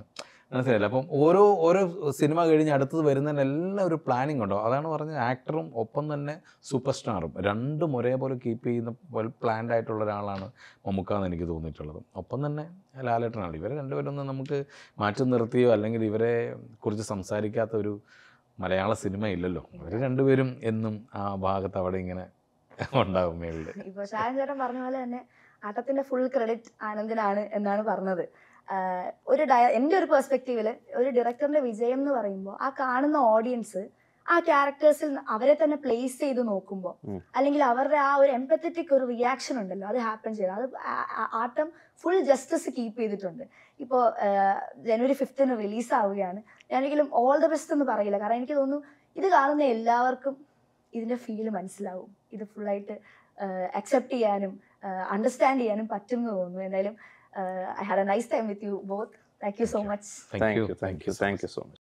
മനസ്സിലായില്ല അപ്പം ഓരോ ഓരോ സിനിമ കഴിഞ്ഞ് അടുത്തത് എല്ലാം ഒരു പ്ലാനിങ് ഉണ്ടോ അതാണ് പറഞ്ഞത് ആക്ടറും ഒപ്പം തന്നെ സൂപ്പർ സ്റ്റാറും രണ്ടും ഒരേപോലെ കീപ്പ് ചെയ്യുന്ന വെൽ പ്ലാൻഡ് ആയിട്ടുള്ള ഒരാളാണ് മമുക്ക എന്ന് എനിക്ക് തോന്നിയിട്ടുള്ളത് ഒപ്പം തന്നെ ലാലേട്ടനാണ് ഇവരെ രണ്ടുപേരൊന്നും നമുക്ക് മാറ്റി നിർത്തിയോ അല്ലെങ്കിൽ ഇവരെ കുറിച്ച് സംസാരിക്കാത്ത ഒരു മലയാള സിനിമ ഇല്ലല്ലോ അവർ രണ്ടുപേരും എന്നും ആ ഭാഗത്ത് അവിടെ ഇങ്ങനെ ഉണ്ടാവും മേളിൽ ഇപ്പൊ ചേട്ടൻ പറഞ്ഞ പോലെ തന്നെ ആട്ടത്തിന്റെ ഫുൾ ക്രെഡിറ്റ് ആനന്ദിനാണ് എന്നാണ് പറഞ്ഞത് ഒരു ഡയ എൻ്റെ ഒരു പെർസ്പെക്ടീവിൽ ഒരു ഡയറക്ടറിന്റെ വിജയം എന്ന് പറയുമ്പോൾ ആ കാണുന്ന ഓഡിയൻസ് ആ ക്യാരക്ടേഴ്സിൽ അവരെ തന്നെ പ്ലേസ് ചെയ്ത് നോക്കുമ്പോൾ അല്ലെങ്കിൽ അവരുടെ ആ ഒരു എംപത്തറ്റിക് ഒരു റിയാക്ഷൻ ഉണ്ടല്ലോ അത് ഹാപ്പൻ ചെയ്യണം അത് ആട്ടം ഫുൾ ജസ്റ്റിസ് കീപ്പ് ചെയ്തിട്ടുണ്ട് ഇപ്പോൾ ജനുവരി ഫിഫ്തിന് റിലീസ് ആവുകയാണ് ഞാനൊരിക്കലും ഓൾ ദ ബെസ്റ്റ് എന്ന് പറയില്ല കാരണം എനിക്ക് തോന്നുന്നു ഇത് കാണുന്ന എല്ലാവർക്കും ഇതിൻ്റെ ഫീൽ മനസ്സിലാവും ഇത് ഫുള്ളായിട്ട് അക്സെപ്റ്റ് ചെയ്യാനും അണ്ടർസ്റ്റാൻഡ് ചെയ്യാനും പറ്റും എന്ന് തോന്നുന്നു എന്തായാലും I had a nice time with you both thank you so much thank you thank you thank you so much